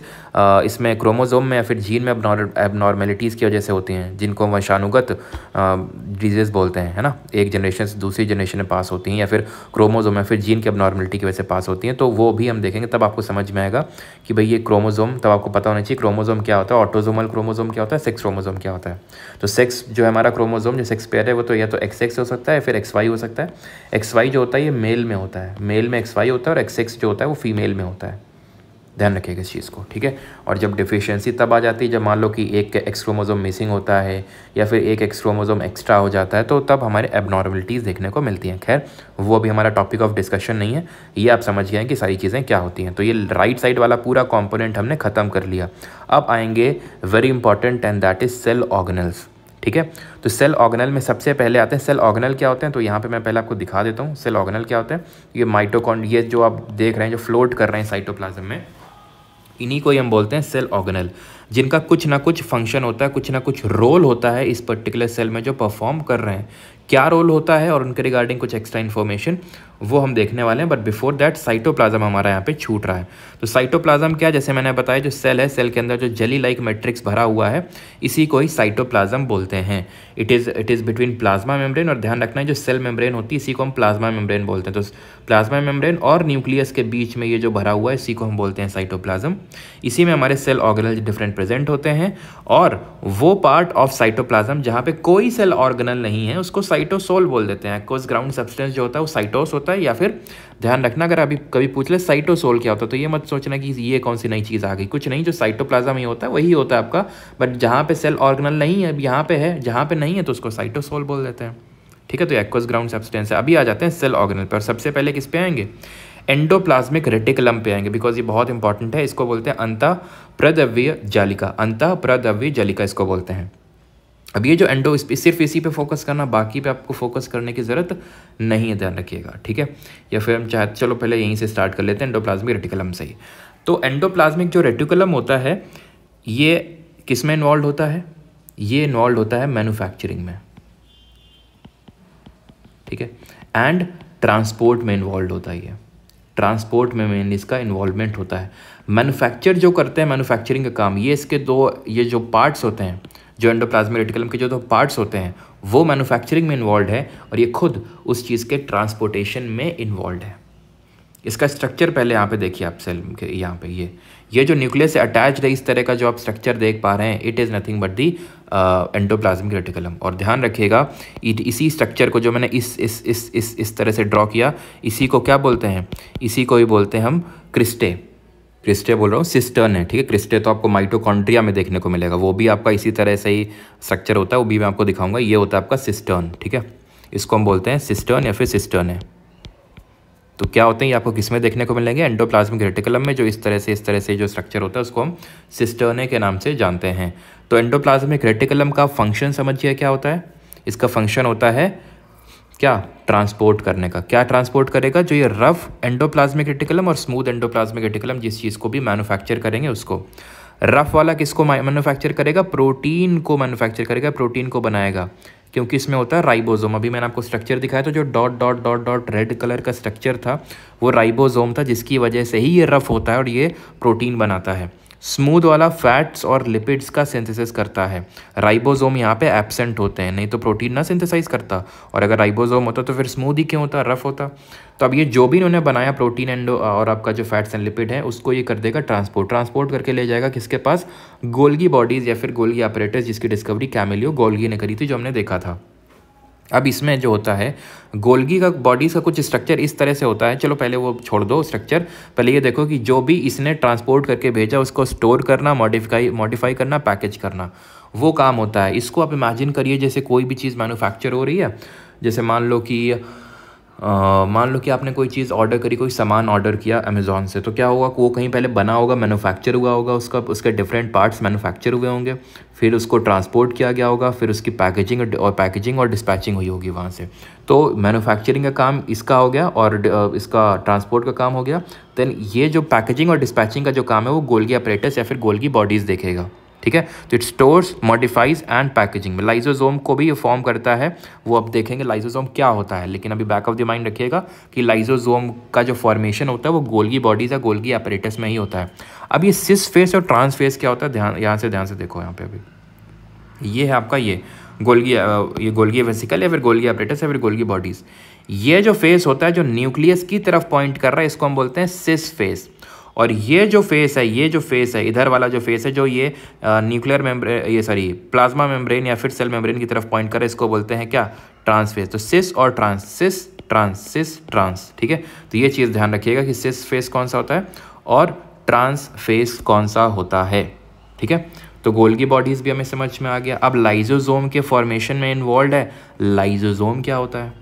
इसमें क्रोमोजोम में या फिर जीन में एबनॉर्मेलिटीज़ की वजह से होती हैं जिनको वंशानुगत डिजीज़ बोलते हैं है ना एक जनरेशन से दूसरी जनरेशन में पास होती हैं या फिर क्रोमोजोम या फिर जीन की एबनॉर्मेलिटी की वजह से पास होती हैं तो वो भी हम देखेंगे तब आपको समझ में आएगा कि भाई ये क्रोमोजोम तब आपको पता होना चाहिए क्रोमोजोम क्या होता है ऑटोजोमल क्रोमोजोम क्या होता है सेक्स क्रोमोजोम क्या होता है तो सेक्स जो है हमारा क्रोमोजोम जो सेक्स पेयर है वो तो या तो एक्स एक्स हो सकता है या फिर एक्स वाई हो सकता है एक्स वाई जो होता है ये मेल में होता है है मेल में एक्स वाई होता है और एक्स एक्स जो होता है वो फीमेल में होता है ध्यान रखिएगा इस चीज़ को ठीक है और जब डिफिशियंसी तब आ जाती है जब मान लो कि एक एक्सक्रोमोजोम मिसिंग होता है या फिर एक एक्सक्रोमोजोम एक्स्ट्रा हो जाता है तो तब हमारे एबनॉर्मलिटीज़ देखने को मिलती हैं खैर वो अभी हमारा टॉपिक ऑफ डिस्कशन नहीं है ये आप समझ गए हैं कि सारी चीज़ें क्या होती हैं तो ये राइट साइड वाला पूरा कॉम्पोनेंट हमने ख़त्म कर लिया अब आएंगे very important and that is cell organelles ठीक है तो सेल ऑर्गेनल में सबसे पहले आते हैं सेल ऑर्गेनल क्या होते हैं तो यहाँ पे मैं पहले आपको दिखा देता हूँ सेल ऑर्गेनल क्या होते हैं ये माइटोकॉन्ड ये जो आप देख रहे हैं जो फ्लोट कर रहे हैं साइटोप्लाज्म में इन्हीं को ही हम बोलते हैं सेल ऑर्गेनल जिनका कुछ ना कुछ फंक्शन होता है कुछ ना कुछ रोल होता है इस पर्टिकुलर सेल में जो परफॉर्म कर रहे हैं क्या रोल होता है और उनके रिगार्डिंग कुछ एक्स्ट्रा इन्फॉर्मेशन वो हम देखने वाले हैं बट बिफोर दैट साइटोप्लाज्म हमारा यहाँ पे छूट रहा है तो साइटोप्लाज्म क्या जैसे मैंने बताया जो सेल है सेल के अंदर जो जली लाइक मैट्रिक्स भरा हुआ है इसी को ही साइटोप्लाज्म बोलते हैं it is it is between plasma membrane और ध्यान रखना है जो सेल मेम्ब्रेन होती है इसी को हम प्लाज्मा मेम्ब्रेन बोलते हैं तो प्लाज्मा मेम्ब्रेन और न्यूक्लियस के बीच में ये जो भरा हुआ है इसी को हम बोलते हैं साइटोप्लाज्म इसी में हमारे सेल ऑर्गेनल डिफरेंट प्रेजेंट होते हैं और वो पार्ट ऑफ साइटोप्लाज्म जहाँ पे कोई सेल ऑर्गेनल नहीं है उसको साइटोसोल बोल देते हैं कोस ग्राउंड सब्सटेंस जो होता है वो साइटोस होता है या फिर ध्यान रखना अगर अभी कभी पूछ ले साइटोसोल क्या होता है तो ये मत सोचना कि ये कौन सी नई चीज़ आ गई कुछ नहीं जो साइटोप्लाज्म ही होता है वही होता है आपका बट जहाँ पर सेल ऑर्गनल नहीं है अब यहाँ पर है जहाँ पर नहीं है तो उसको साइटोसोल बोल देते हैं ठीक है तो एक्वस ग्राउंड सब्सटेंस है अभी आ जाते हैं सेल ऑर्गेनल पर सबसे पहले किस पे आएंगे एंडोप्लाज्मिक रेटिकलम पे आएंगे बिकॉज ये बहुत इंपॉर्टेंट है इसको बोलते हैं अंत प्रदव्य जालिका अंत प्रदव्य जालिका इसको बोलते हैं अब ये जो एंडो इस सिर्फ इसी पे फोकस करना बाकी पे आपको फोकस करने की ज़रूरत नहीं है ध्यान रखिएगा ठीक है या फिर हम चाहे चलो पहले यहीं से स्टार्ट कर लेते हैं एंडोप्लाज्मिक रेटिकुलम से ही तो एंडोप्लाज्मिक जो रेटिकुलम होता है ये किस में इन्वॉल्व होता है ये इन्वॉल्व होता है मैन्युफैक्चरिंग में ठीक है एंड ट्रांसपोर्ट में इन्वॉल्व होता है ट्रांसपोर्ट में मेनली इसका इन्वॉल्वमेंट होता है मैनुफैक्चर जो करते हैं मैनुफैक्चरिंग का काम ये इसके दो ये जो पार्ट्स होते हैं जो एंडोप्लाज्मिक रेटिकुलम के जो दो पार्ट्स होते हैं वो मैनुफैक्चरिंग में इन्वॉल्व है और ये खुद उस चीज़ के ट्रांसपोर्टेशन में इन्वॉल्व है इसका स्ट्रक्चर पहले यहाँ पे देखिए आप सेल के यहाँ पे ये ये जो न्यूक्लियस से है इस तरह का जो आप स्ट्रक्चर देख पा रहे हैं it is nothing but the endoplasmic reticulum और ध्यान रखिएगा इसी स्ट्रक्चर को जो मैंने इस इस इस इस इस तरह से ड्रॉ किया इसी को क्या बोलते हैं इसी को ही बोलते हैं हम क्रिस्टे क्रिस्टे बोल रहा हूँ सिस्टर्न है ठीक है क्रिस्टे तो आपको माइटोकॉन्ट्रिया में देखने को मिलेगा वो भी आपका इसी तरह से ही स्ट्रक्चर होता है वो भी मैं आपको दिखाऊंगा ये होता है आपका सिस्टर्न ठीक है इसको हम बोलते हैं सिस्टर्न या फिर सिस्टर्न है तो क्या होते हैं ये आपको किसमें देखने को मिलेंगे एंडोप्लाज्मिक रेटिकुलम में जो इस तरह से इस तरह से जो स्ट्रक्चर होता है उसको हम सिस्टर्ने के नाम से जानते हैं तो एंडोप्लाज्मिक रेटिकुलम का फंक्शन समझिए क्या होता है इसका फंक्शन होता है क्या ट्रांसपोर्ट करने का क्या ट्रांसपोर्ट करेगा जो ये रफ एंडोप्लाज्मिक रेटिकुलम और स्मूथ एंडोप्लाज्मिक रेटिकुलम जिस चीज़ को भी मैनुफैक्चर करेंगे उसको रफ वाला किसको मैनुफैक्चर करेगा प्रोटीन को मैनुफैक्चर करेगा प्रोटीन को बनाएगा क्योंकि इसमें होता है राइबोसोम अभी मैंने आपको स्ट्रक्चर दिखाया था जो dot dot dot dot red colour का स्ट्रक्चर था वो राइबोसोम था जिसकी वजह से ही ये रफ़ होता है और ये प्रोटीन बनाता है स्मूथ वाला फैट्स और लिपिड्स का सिंथेसिस करता है राइबोसोम यहाँ पे एबसेंट होते हैं नहीं तो प्रोटीन ना सिंथेसाइज करता और अगर राइबोसोम होता तो फिर स्मूद ही क्यों होता रफ होता तो अब ये जो भी इन्होंने बनाया प्रोटीन एंड और आपका जो फैट्स एंड लिपिड है उसको ये कर देगा ट्रांसपोर्ट ट्रांसपोर्ट करके ले जाएगा किसके पास गोल्गी बॉडीज़ या फिर गोल्गी ऑपरेटर्स जिसकी डिस्कवरी कैमिलियो गोल्गी ने करी थी जो हमने देखा था अब इसमें जो होता है गोल्गी का बॉडी का कुछ स्ट्रक्चर इस तरह से होता है चलो पहले वो छोड़ दो स्ट्रक्चर पहले ये देखो कि जो भी इसने ट्रांसपोर्ट करके भेजा उसको स्टोर करना मॉडिफाई मॉडिफाई करना पैकेज करना वो काम होता है इसको आप इमेजिन करिए जैसे कोई भी चीज़ मैनुफैक्चर हो रही है जैसे मान लो कि मान लो कि आपने कोई चीज़ ऑर्डर करी कोई सामान ऑर्डर किया अमेज़ोन से तो क्या होगा वो कहीं पहले बना होगा मैनुफैक्चर हुआ होगा उसका उसके डिफरेंट पार्ट्स मैनुफैक्चर हुए होंगे फिर उसको ट्रांसपोर्ट किया गया होगा फिर उसकी पैकेजिंग और पैकेजिंग और डिस्पैचिंग हुई होगी वहाँ से तो मैनुफैक्चरिंग का काम इसका हो गया और इसका ट्रांसपोर्ट का काम हो गया देन ये जो पैकेजिंग और डिस्पैचिंग का जो काम है वो गोल्गी ऑपरेटर्स या फिर गोल्गी बॉडीज़ देखेगा ठीक है तो it stores modifies and packaging में लाइजोजोम को भी ये फॉर्म करता है वो अब देखेंगे लाइजोजोम क्या होता है लेकिन अभी बैक ऑफ द माइंड रखिएगा कि लाइजोजोम का जो फॉर्मेशन होता है वो गोल्गी बॉडीज या गोल्गी एपरेटस में ही होता है अब ये सिस फेस और ट्रांस फेस क्या होता है ध्यान यहाँ से ध्यान से देखो यहाँ पे अभी ये है आपका ये गोल्गी ये गोल्गी वेसिकल या फिर गोल्गी ऑपरेटस या फिर गोल्गी बॉडीज़ ये जो फेस होता है जो न्यूक्लियस की तरफ पॉइंट कर रहा है इसको हम बोलते हैं सिस फेस और ये जो फेस है ये जो फेस है इधर वाला जो फेस है जो ये न्यूक्लियर मेम्ब्रेन ये सॉरी प्लाज्मा मेम्ब्रेन या फिर सेल मेम्ब्रेन की तरफ पॉइंट करे इसको बोलते हैं क्या ट्रांस फेस तो सिस और trans cis trans cis trans ठीक है तो ये चीज़ ध्यान रखिएगा कि सिस फेस कौन सा होता है और ट्रांस फेस कौन सा होता है ठीक है तो गोल्गी बॉडीज़ भी हमें समझ में आ गया अब लाइजोजोम के फॉर्मेशन में इन्वॉल्व है लाइजोजोम क्या होता है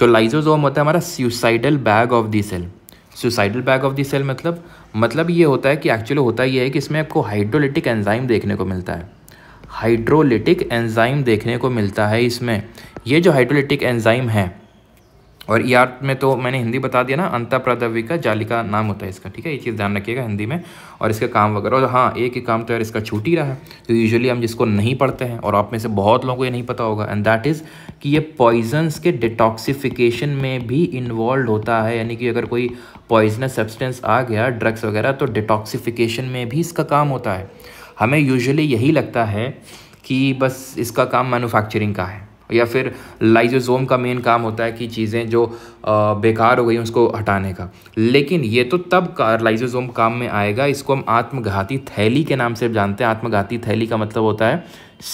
तो लाइजोजोम होता है हमारा suicidal bag of the cell suicidal bag of the cell मतलब मतलब ये होता है कि एक्चुअली होता ये है कि इसमें आपको हाइड्रोलिटिक एंजाइम देखने को मिलता है हाइड्रोलिटिक एंजाइम देखने को मिलता है इसमें ये जो हाइड्रोलिटिक एंजाइम है और यार में तो मैंने हिंदी बता दिया ना अंता प्रादवी का जाली का नाम होता है इसका ठीक है ये चीज़ ध्यान रखिएगा हिंदी में और इसका काम वगैरह और हाँ एक ही काम तो यार इसका छूट ही रहा है तो यूजुअली हम जिसको नहीं पढ़ते हैं और आप में से बहुत लोगों को ये नहीं पता होगा एंड दैट इज़ कि ये पॉइजन्स के डिटॉक्सिफिकेशन में भी इन्वॉल्व होता है यानी कि अगर कोई पॉइजनस सब्सटेंस आ गया ड्रग्स वगैरह तो डिटॉक्सिफिकेशन में भी इसका काम होता है हमें यूजुअली यही लगता है कि बस इसका काम मैनुफैक्चरिंग का है या फिर लाइजोजोम का मेन काम होता है कि चीज़ें जो बेकार हो गई उसको हटाने का लेकिन ये तो तब का, लाइजोजोम काम में आएगा इसको हम आत्मघाती थैली के नाम से जानते हैं आत्मघाती थैली का मतलब होता है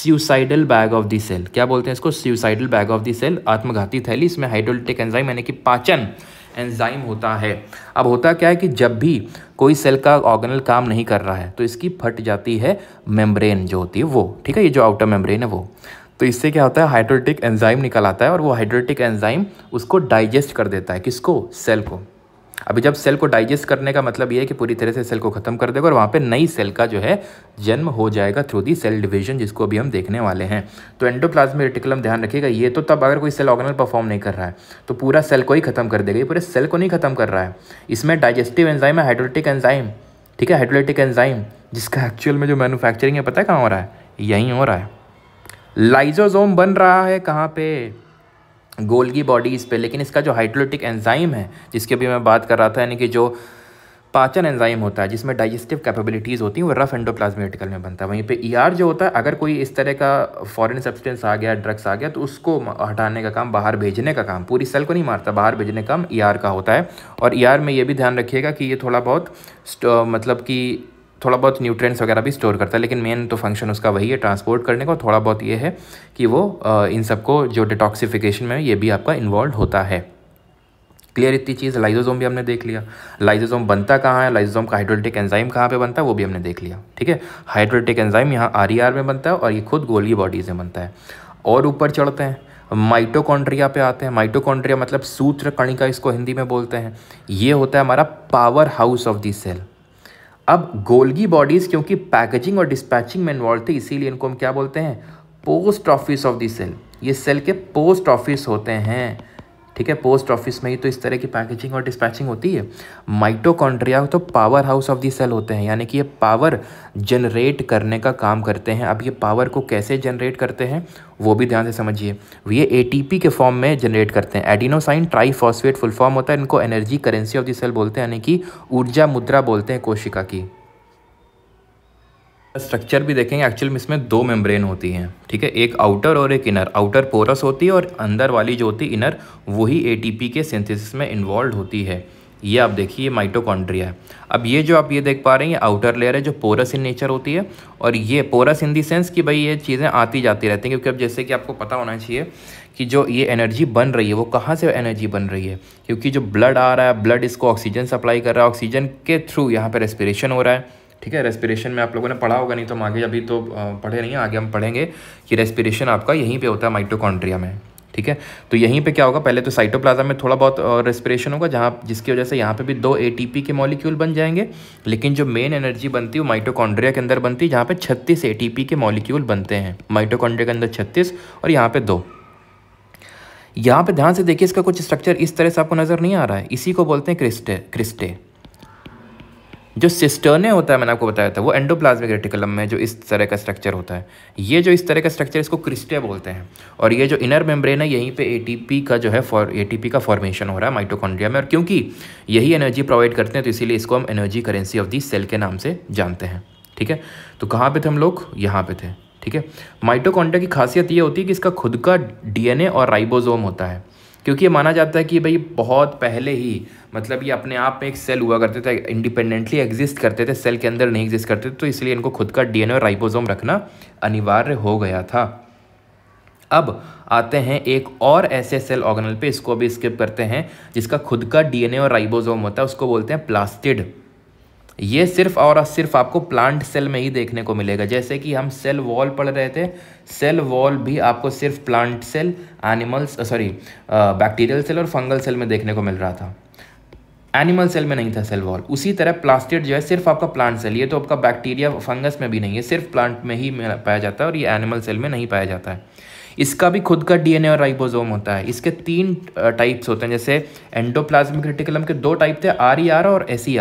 suicidal bag of the cell क्या बोलते हैं इसको suicidal bag of the cell आत्मघाती थैली इसमें हाइड्रोलिटिक एंजाइम यानी कि पाचन एंजाइम होता है अब होता क्या है कि जब भी कोई सेल का ऑर्गेनल काम नहीं कर रहा है तो इसकी फट जाती है मेम्ब्रेन जो होती है वो ठीक है ये जो आउटर मेम्ब्रेन है वो तो इससे क्या होता है हाइड्रोटिक एंजाइम निकल आता है और वो हाइड्रोटिक एंजाइम उसको डाइजेस्ट कर देता है किसको सेल को अभी जब सेल को डाइजेस्ट करने का मतलब ये है कि पूरी तरह से सेल को ख़त्म कर देगा और वहाँ पे नई सेल का जो है जन्म हो जाएगा थ्रू दी सेल डिवीजन जिसको अभी हम देखने वाले हैं तो एंडोप्लाज्मिक रेटिकुलम ध्यान रखिएगा ये तो तब अगर कोई सेल ऑर्गेनल परफॉर्म नहीं कर रहा है तो पूरा सेल को ही ख़त्म कर देगा ये पूरे सेल को नहीं ख़त्म कर रहा है इसमें डाइजेस्टिव एंजाइम है हाइड्रोलिटिक एंजाइम ठीक है हाइड्रोलिटिक एंजाइम जिसका एक्चुअल में जो मैनुफैक्चरिंग है पता है कहाँ हो रहा है यहीं हो रहा है लाइजोजोम बन रहा है कहाँ पर गोल की बॉडी इस पर लेकिन इसका जो हाइड्रोलिटिक एंजाइम है जिसके भी मैं बात कर रहा था यानी कि जो पाचन एंजाइम होता है जिसमें डाइजेस्टिव कैपेबिलिटीज़ होती हैं वो रफ एंडोप्लाज्मेटिकल में बनता है वहीं पे ईआर e जो होता है अगर कोई इस तरह का फॉरेन सब्सटेंस आ गया ड्रग्स आ गया तो उसको हटाने का काम बाहर भेजने का काम पूरी सेल को नहीं मारता बाहर भेजने का काम ईआर e का होता है और ईआर e में ये भी ध्यान रखिएगा कि ये थोड़ा बहुत मतलब कि थोड़ा बहुत न्यूट्रेंट्स वगैरह भी स्टोर करता है लेकिन मेन तो फंक्शन उसका वही है ट्रांसपोर्ट करने का थोड़ा बहुत ये है कि वो इन सबको जो डिटॉक्सिफिकेशन में ये भी आपका इन्वॉल्व होता है क्लियर इतनी चीज़ लाइजोजोम भी हमने देख लिया लाइजोजोम बनता कहाँ है लाइजोजोम का हाइड्रोलिटिक एंजाइम कहाँ पे बनता है वो भी हमने देख लिया ठीक है हाइड्रोलिटिक एंजाइम यहाँ आर e में बनता है और ये खुद गोली बॉडीज में बनता है और ऊपर चढ़ते हैं माइटोकॉन्ड्रिया पे आते हैं माइटोकॉन्ड्रिया मतलब सूत्र कणिका इसको हिंदी में बोलते हैं ये होता है हमारा power house of the cell अब गोल्गी बॉडीज़ क्योंकि पैकेजिंग और डिस्पैचिंग में इन्वॉल्व थे इसीलिए इनको हम क्या बोलते हैं post office of the cell ये सेल के पोस्ट ऑफिस होते हैं ठीक है पोस्ट ऑफिस में ही तो इस तरह की पैकेजिंग और डिस्पैचिंग होती है माइटोकॉन्ड्रिया तो power house of the cell होते हैं यानी कि ये पावर जनरेट करने का काम करते हैं अब ये पावर को कैसे जनरेट करते हैं वो भी ध्यान से समझिए ये एटीपी के फॉर्म में जनरेट करते हैं एडिनोसाइन ट्राईफॉस्फेट फुल फॉर्म होता है इनको energy currency of the cell बोलते हैं यानी कि ऊर्जा मुद्रा बोलते हैं कोशिका की स्ट्रक्चर भी देखेंगे एक्चुअल में इसमें दो मेम्ब्रेन होती हैं ठीक है एक आउटर और एक इनर आउटर पोरस होती है और अंदर वाली जो होती है इनर वही ए के सिंथेसिस में इन्वॉल्व होती है ये आप देखिए माइटोकॉन्ड्रिया है अब ये जो आप ये देख पा रहे हैं ये आउटर लेयर है जो पोरस इन नेचर होती है और ये पोरस इन दी सेंस कि भाई ये चीज़ें आती जाती रहती हैं क्योंकि अब जैसे कि आपको पता होना चाहिए कि जो ये एनर्जी बन रही है वो कहाँ से एनर्जी बन रही है क्योंकि जो ब्लड आ रहा है ब्लड इसको ऑक्सीजन सप्लाई कर रहा है ऑक्सीजन के थ्रू यहाँ पर रेस्पिरेशन हो रहा है ठीक है रेस्पिरेशन में आप लोगों ने पढ़ा होगा नहीं तो हम आगे अभी तो पढ़े नहीं आगे हम पढ़ेंगे कि रेस्पिरेशन आपका यहीं पे होता है माइटोकॉन्ड्रिया में ठीक है तो यहीं पे क्या होगा पहले तो साइटोप्लाज्म में थोड़ा बहुत रेस्पिरेशन होगा जहाँ जिसकी वजह से यहाँ पे भी दो एटीपी के मॉलिक्यूल बन जाएंगे लेकिन जो मेन एनर्जी बनती है वो माइटोकॉन्ड्रिया के अंदर बनती है जहाँ पे 36 एटीपी के मॉलिक्यूल बनते हैं माइटोकॉन्ड्रिया के अंदर 36 और यहाँ पर दो यहाँ पे ध्यान से देखिए इसका कुछ स्ट्रक्चर इस तरह से आपको नज़र नहीं आ रहा है इसी को बोलते हैं क्रिस्टे क्रिस्टे जो सिस्टर्ने होता है मैंने आपको बताया था वो एंडोप्लाज्मिक रेटिकुलम में जो इस तरह का स्ट्रक्चर होता है ये जो इस तरह का स्ट्रक्चर इसको क्रिस्टे बोलते हैं और ये जो इनर मेम्ब्रेन है यहीं पे एटीपी का जो है फॉर एटीपी का फॉर्मेशन हो रहा है माइटोकॉन्ड्रिया में और क्योंकि यही एनर्जी प्रोवाइड करते हैं तो इसीलिए इसको हम energy currency of the cell के नाम से जानते हैं ठीक है तो कहाँ पर थे हम लोग यहाँ पर थे ठीक है माइटोकॉन्ड्रिया की खासियत ये होती है कि इसका खुद का डी और राइबोजोम होता है क्योंकि ये माना जाता है कि भाई बहुत पहले ही मतलब ये अपने आप में एक सेल हुआ करते थे इंडिपेंडेंटली एग्जिस्ट करते थे सेल के अंदर नहीं एग्जिस्ट करते थे तो इसलिए इनको खुद का डीएनए और राइबोसोम रखना अनिवार्य हो गया था अब आते हैं एक और ऐसे सेल ऑर्गेनल पे इसको भी स्किप करते हैं जिसका खुद का डीएनए और राइबोसोम होता है उसको बोलते हैं प्लास्टिड ये सिर्फ और सिर्फ आपको प्लांट सेल में ही देखने को मिलेगा जैसे कि हम सेल वॉल पढ़ रहे थे सेल वॉल भी आपको सिर्फ plant cell animals sorry bacterial cell और फंगल सेल में देखने को मिल रहा था एनिमल सेल में नहीं था सेल वॉल उसी तरह प्लास्टिड जो है सिर्फ आपका प्लांट सेल ये तो आपका बैक्टीरिया फंगस में भी नहीं है सिर्फ प्लांट में ही पाया जाता है और ये एनिमल सेल में नहीं पाया जाता है इसका भी खुद का डीएनए और राइबोसोम होता है इसके तीन टाइप्स होते हैं जैसे एंडोप्लाज्मिक रेटिकुलम के दो टाइप थे आर e और एस e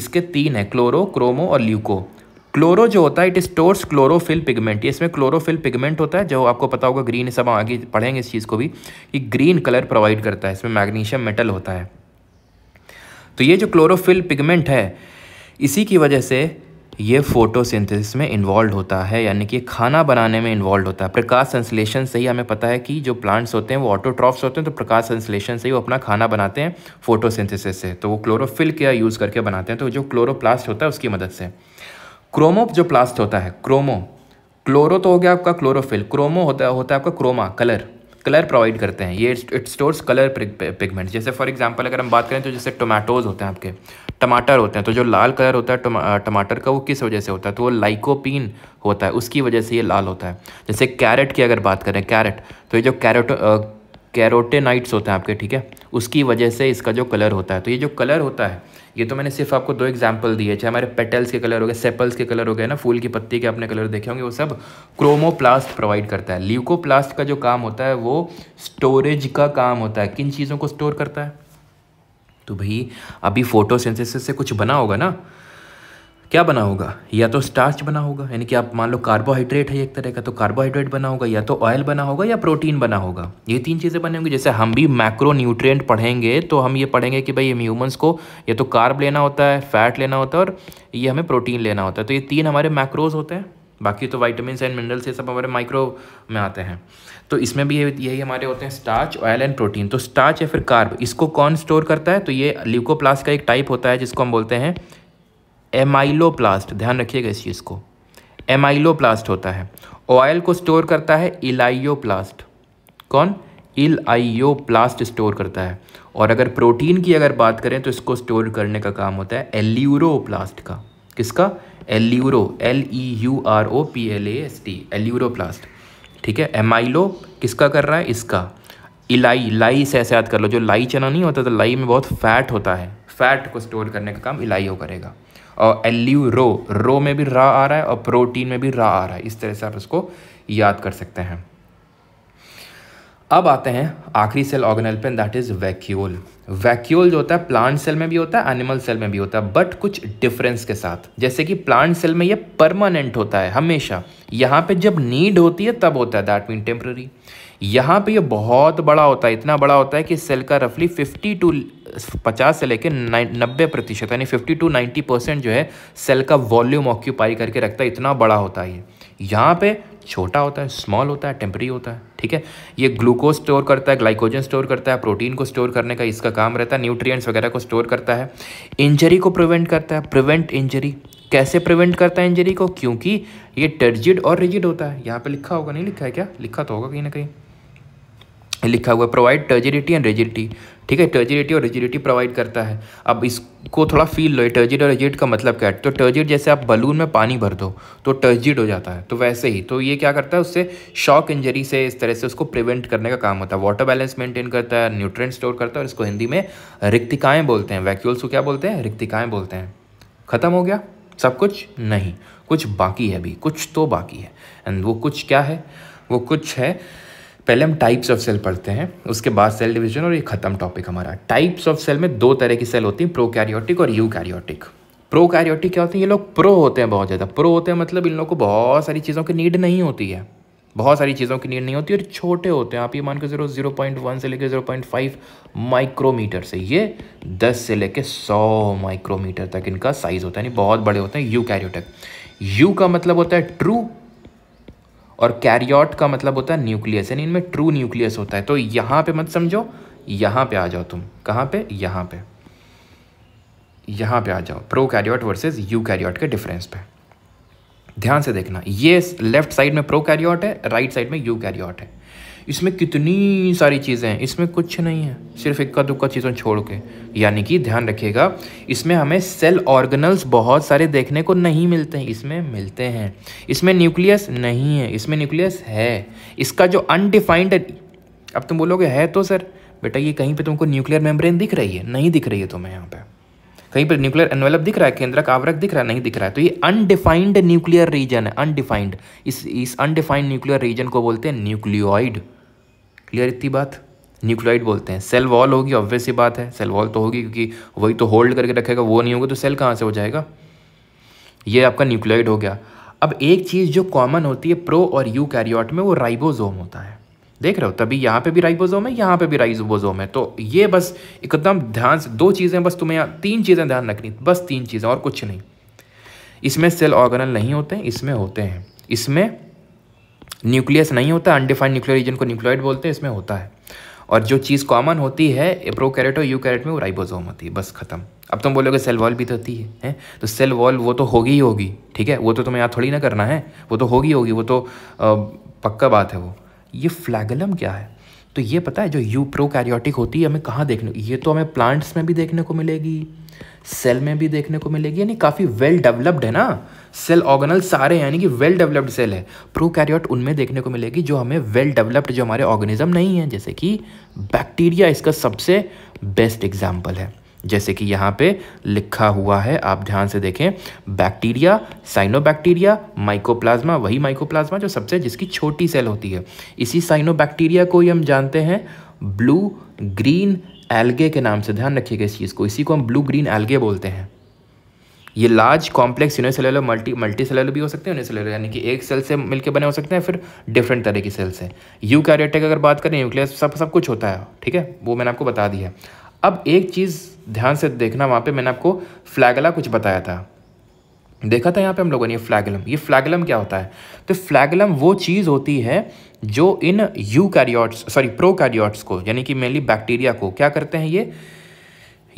इसके तीन है क्लोरो क्रोमो और ल्यूको क्लोरो जो होता है इट स्टोर्स क्लोरोफिल पिगमेंट इसमें क्लोरोफिल पिगमेंट होता है जो आपको पता होगा ग्रीन सब आगे पढ़ेंगे इस चीज़ को भी कि ग्रीन कलर प्रोवाइड करता है इसमें मैग्नीशियम मेटल होता है तो ये जो क्लोरोफिल पिगमेंट है इसी की वजह से ये फोटोसिंथेसिस में इन्वॉल्व होता है यानी कि खाना बनाने में इन्वॉल्व होता है प्रकाश संश्लेषण से ही हमें पता है कि जो प्लांट्स होते हैं वो ऑटोट्रॉफ्स होते हैं तो प्रकाश संश्लेषण से ही वो अपना खाना बनाते हैं फोटोसिंथेसिस से तो वो क्लोरोफिल का यूज़ करके बनाते हैं तो जो क्लोरोप्लास्ट होता है उसकी मदद से क्रोमो जो प्लास्ट होता है क्रोमो क्लोरो तो हो गया आपका क्लोरोफिल क्रोमो होता होता है आपका क्रोमा कलर कलर प्रोवाइड करते हैं ये इट स्टोर्स कलर पिगमेंट्स जैसे फॉर एग्जांपल अगर हम बात करें तो जैसे टोमेटोज़ होते हैं आपके टमाटर होते हैं तो जो लाल कलर होता है टमाटर का वो किस वजह से होता है तो वो लाइकोपिन होता है उसकी वजह से ये लाल होता है जैसे कैरेट की अगर बात करें कैरेट तो ये जो कैरेट कैरोटेनाइट्स होते हैं आपके ठीक है उसकी वजह से इसका जो कलर होता है तो ये जो कलर होता है ये तो मैंने सिर्फ आपको दो एग्जाम्पल दिए चाहे हमारे पेटल्स के कलर हो गए सेपल्स के कलर हो गए ना फूल की पत्ती के आपने कलर देखे होंगे वो सब क्रोमोप्लास्ट प्रोवाइड करता है ल्यूकोप्लास्ट का जो काम होता है वो स्टोरेज का काम होता है किन चीज़ों को स्टोर करता है तो भाई अभी फोटोसिंथेसिस से कुछ बना होगा ना क्या बना होगा या तो स्टार्च बना होगा यानी कि आप मान लो कार्बोहाइड्रेट है एक तरह का तो कार्बोहाइड्रेट बना होगा या तो ऑयल बना होगा या प्रोटीन बना होगा ये तीन चीज़ें बने होंगी जैसे हम भी मैक्रो न्यूट्रिएंट पढ़ेंगे तो हम ये पढ़ेंगे कि भाई हम ह्यूमंस को या तो कार्ब लेना होता है फैट लेना होता है और ये हमें प्रोटीन लेना होता है तो ये तीन हमारे मैक्रोज होते हैं बाकी तो वाइटामिन एंड मिनरल्स ये सब हमारे माइक्रो में आते हैं तो इसमें भी यही हमारे होते हैं स्टार्च ऑयल एंड प्रोटीन तो स्टार्च या फिर कार्ब इसको कौन स्टोर करता है तो ये ल्यूकोप्लास का एक टाइप होता है जिसको हम बोलते हैं एमाइलोप्लास्ट ध्यान रखिएगा इस चीज़ को एमाइलोप्लास्ट होता है ऑयल को स्टोर करता है इलाइयोप्लास्ट कौन इलाइयोप्लास्ट स्टोर करता है और अगर प्रोटीन की अगर बात करें तो इसको स्टोर करने का काम होता है एल्यूरोप्लास्ट का किसका aleuro L E U R O P L A S T aleuroplast ठीक है एमाइलो किसका कर रहा है इसका इलाई लाई से ऐसे याद कर लो जो लाई चना नहीं होता तो लाई में बहुत फैट होता है फैट को स्टोर करने का काम इलाइयो करेगा और एल्यू रो रो में भी रा आ रहा है और प्रोटीन में भी रा आ रहा है इस तरह से आप इसको याद कर सकते हैं अब आते हैं आखिरी सेल ऑर्गेनल पे दैट इज़ वैक्यूल वैक्यूल जो होता है प्लांट सेल में भी होता है एनिमल सेल में भी होता है बट कुछ डिफरेंस के साथ जैसे कि प्लांट सेल में ये परमानेंट होता है हमेशा यहाँ पे जब नीड होती है तब होता है दैट मीन टेम्प्ररी यहाँ पे ये बहुत बड़ा होता है इतना बड़ा होता है कि सेल का रफली फिफ्टी टू पचास से लेकर नब्बे प्रतिशत यानी फिफ्टी टू नाइन्टी परसेंट जो है सेल का वॉल्यूम ऑक्यूपाई करके रखता है इतना बड़ा होता है ये यहाँ पे छोटा होता है स्मॉल होता है टेम्परी होता है ठीक है ये ग्लूकोज स्टोर करता है ग्लाइकोजन स्टोर करता है प्रोटीन को स्टोर करने का इसका काम रहता है न्यूट्रियट्स वगैरह को स्टोर करता है इंजरी को प्रिवेंट करता है प्रिवेंट इंजरी कैसे प्रिवेंट करता है इंजरी को क्योंकि ये टर्जिड और रिजिड होता है यहाँ पे लिखा होगा नहीं लिखा है क्या लिखा तो होगा कहीं ना कहीं लिखा हुआ प्रोवाइड टर्जिडिटी एंड रिजिडिटी ठीक है टर्जिडिटी और रिजिडिटी प्रोवाइड करता है अब इसको थोड़ा फील लो टर्जिड और रिजिड का मतलब क्या है तो टर्जिड जैसे आप बलून में पानी भर दो तो टर्जिड हो जाता है तो वैसे ही तो ये क्या करता है उससे शॉक इंजरी से इस तरह से उसको प्रिवेंट करने का काम होता है वाटर बैलेंस मेंटेन करता है न्यूट्रेंट स्टोर करता है और इसको हिंदी में रिक्तिकाएँ बोलते हैं वैक्यूल्स को क्या बोलते हैं रिक्तिकाएँ बोलते हैं ख़त्म हो गया सब कुछ नहीं कुछ बाकी है अभी कुछ तो बाकी है एंड वो कुछ क्या है वो कुछ है पहले हम टाइप्स ऑफ सेल पढ़ते हैं उसके बाद सेल डिवीजन और ये ख़त्म टॉपिक हमारा टाइप्स ऑफ सेल में दो तरह की सेल होती हैं प्रोकैरियोटिक और यूकैरियोटिक प्रोकैरियोटिक क्या होती है ये लोग प्रो होते हैं बहुत ज़्यादा प्रो होते हैं मतलब इन लोगों को बहुत सारी चीज़ों की नीड नहीं होती है बहुत सारी चीज़ों की नीड नहीं होती और छोटे होते हैं आप ये मान के जीरो जीरो पॉइंट वन से लेकर जीरो पॉइंट फाइव माइक्रोमीटर से ये दस से लेकर सौ माइक्रोमीटर तक इनका साइज़ होता है यानी बहुत बड़े होते हैं यू कैरियोटिक यू का मतलब होता है ट्रू और कैरियॉट का मतलब होता है न्यूक्लियस यानी इनमें ट्रू न्यूक्लियस होता है तो यहाँ पे मत समझो यहाँ पे आ जाओ तुम कहाँ पे यहाँ पे यहाँ पे आ जाओ prokaryote versus eukaryote के डिफरेंस पे ध्यान से देखना ये लेफ्ट साइड में प्रो कैरियॉट है राइट साइड में यू कैरियोट है इसमें कितनी सारी चीज़ें हैं इसमें कुछ नहीं है सिर्फ इक्का दुक्का चीज़ों छोड़ के यानी कि ध्यान रखिएगा इसमें हमें सेल ऑर्गनल्स बहुत सारे देखने को नहीं मिलते हैं इसमें मिलते हैं इसमें न्यूक्लियस नहीं है इसमें न्यूक्लियस है इसका जो अनडिफाइंड अब तुम बोलोगे है तो सर बेटा ये कहीं पर तुमको न्यूक्लियर मेम्ब्रेन दिख रही है नहीं दिख रही है तुम्हें यहाँ पे कहीं पर न्यूक्लियर एनवेलप दिख रहा है केंद्रक आवरक दिख रहा है नहीं दिख रहा है तो ये अनडिफाइंड न्यूक्लियर रीजन है अनडिफाइंड इस इस अनडिफाइंड न्यूक्लियर रीजन को बोलते हैं न्यूक्लियोइड क्लियर इतनी बात न्यूक्लियोइड बोलते हैं सेल वॉल होगी ऑब्वियस ही बात है सेल वॉल तो होगी क्योंकि वही तो होल्ड करके रखेगा वो नहीं होगा तो सेल कहाँ से हो जाएगा ये आपका न्यूक्लियोइड हो गया अब एक चीज़ जो कॉमन होती है प्रो और यू कैरियोट में वो राइबोजोम होता है देख रहे हो तभी यहाँ पे भी राइबोजोम है यहाँ पे भी राइबोजोम है तो ये बस एकदम ध्यान से दो चीज़ें बस तुम्हें यहाँ तीन चीज़ें ध्यान रखनी बस तीन चीज़ें और कुछ नहीं इसमें सेल ऑर्गेनल नहीं होते इसमें होते हैं इसमें न्यूक्लियस नहीं होता अनडिफाइंड न्यूक्लियर रीजन को न्यूक्लियोइड बोलते हैं इसमें होता है और जो चीज़ कॉमन होती है कैरेट और यू कैरेट में वो राइबोसोम होती है बस खत्म अब तुम बोलोगे सेल वॉल भी तो होती है, है तो सेल वॉल वो तो होगी ही होगी ठीक है वो तो तुम्हें यहाँ थोड़ी ना करना है वो तो होगी होगी वो तो आ, पक्का बात है वो ये फ्लैगलम क्या है तो ये पता है जो यू प्रो कैरियोटिक होती है हमें कहाँ देखने ये तो हमें प्लांट्स में भी देखने को मिलेगी सेल में भी देखने को मिलेगी यानी काफ़ी वेल डेवलप्ड है ना सेल ऑर्गेनल सारे यानी कि वेल डेवलप्ड सेल है प्रो कैरियोट उनमें देखने को मिलेगी जो हमें वेल डेवलप्ड जो हमारे ऑर्गेनिज्म नहीं है जैसे कि बैक्टीरिया इसका सबसे बेस्ट एग्जाम्पल है जैसे कि यहाँ पे लिखा हुआ है आप ध्यान से देखें बैक्टीरिया साइनोबैक्टीरिया माइकोप्लाज्मा वही माइकोप्लाज्मा जो सबसे जिसकी छोटी सेल होती है इसी साइनोबैक्टीरिया को ही हम जानते हैं ब्लू ग्रीन एल्गे के नाम से ध्यान रखिएगा इस चीज़ को इसी को हम ब्लू ग्रीन एल्गे बोलते हैं ये large complex unicellular multi multicellular भी हो सकते हैं यूनिसेलुलर यानी कि एक सेल से मिलकर बने हो सकते हैं फिर डिफरेंट तरह की सेल से यू कैरियोटेक अगर बात करें न्यूक्लियस सब सब कुछ होता है ठीक है वो मैंने आपको बता दिया अब एक चीज़ ध्यान से देखना वहाँ पे मैंने आपको फ्लैगला कुछ बताया था देखा था यहाँ पे हम लोगों ने ये फ्लैगलम ये फ्लैगलम क्या होता है तो फ्लैगलम वो चीज़ होती है जो इन eukaryotes sorry prokaryotes को यानी कि मेनली बैक्टीरिया को क्या करते हैं ये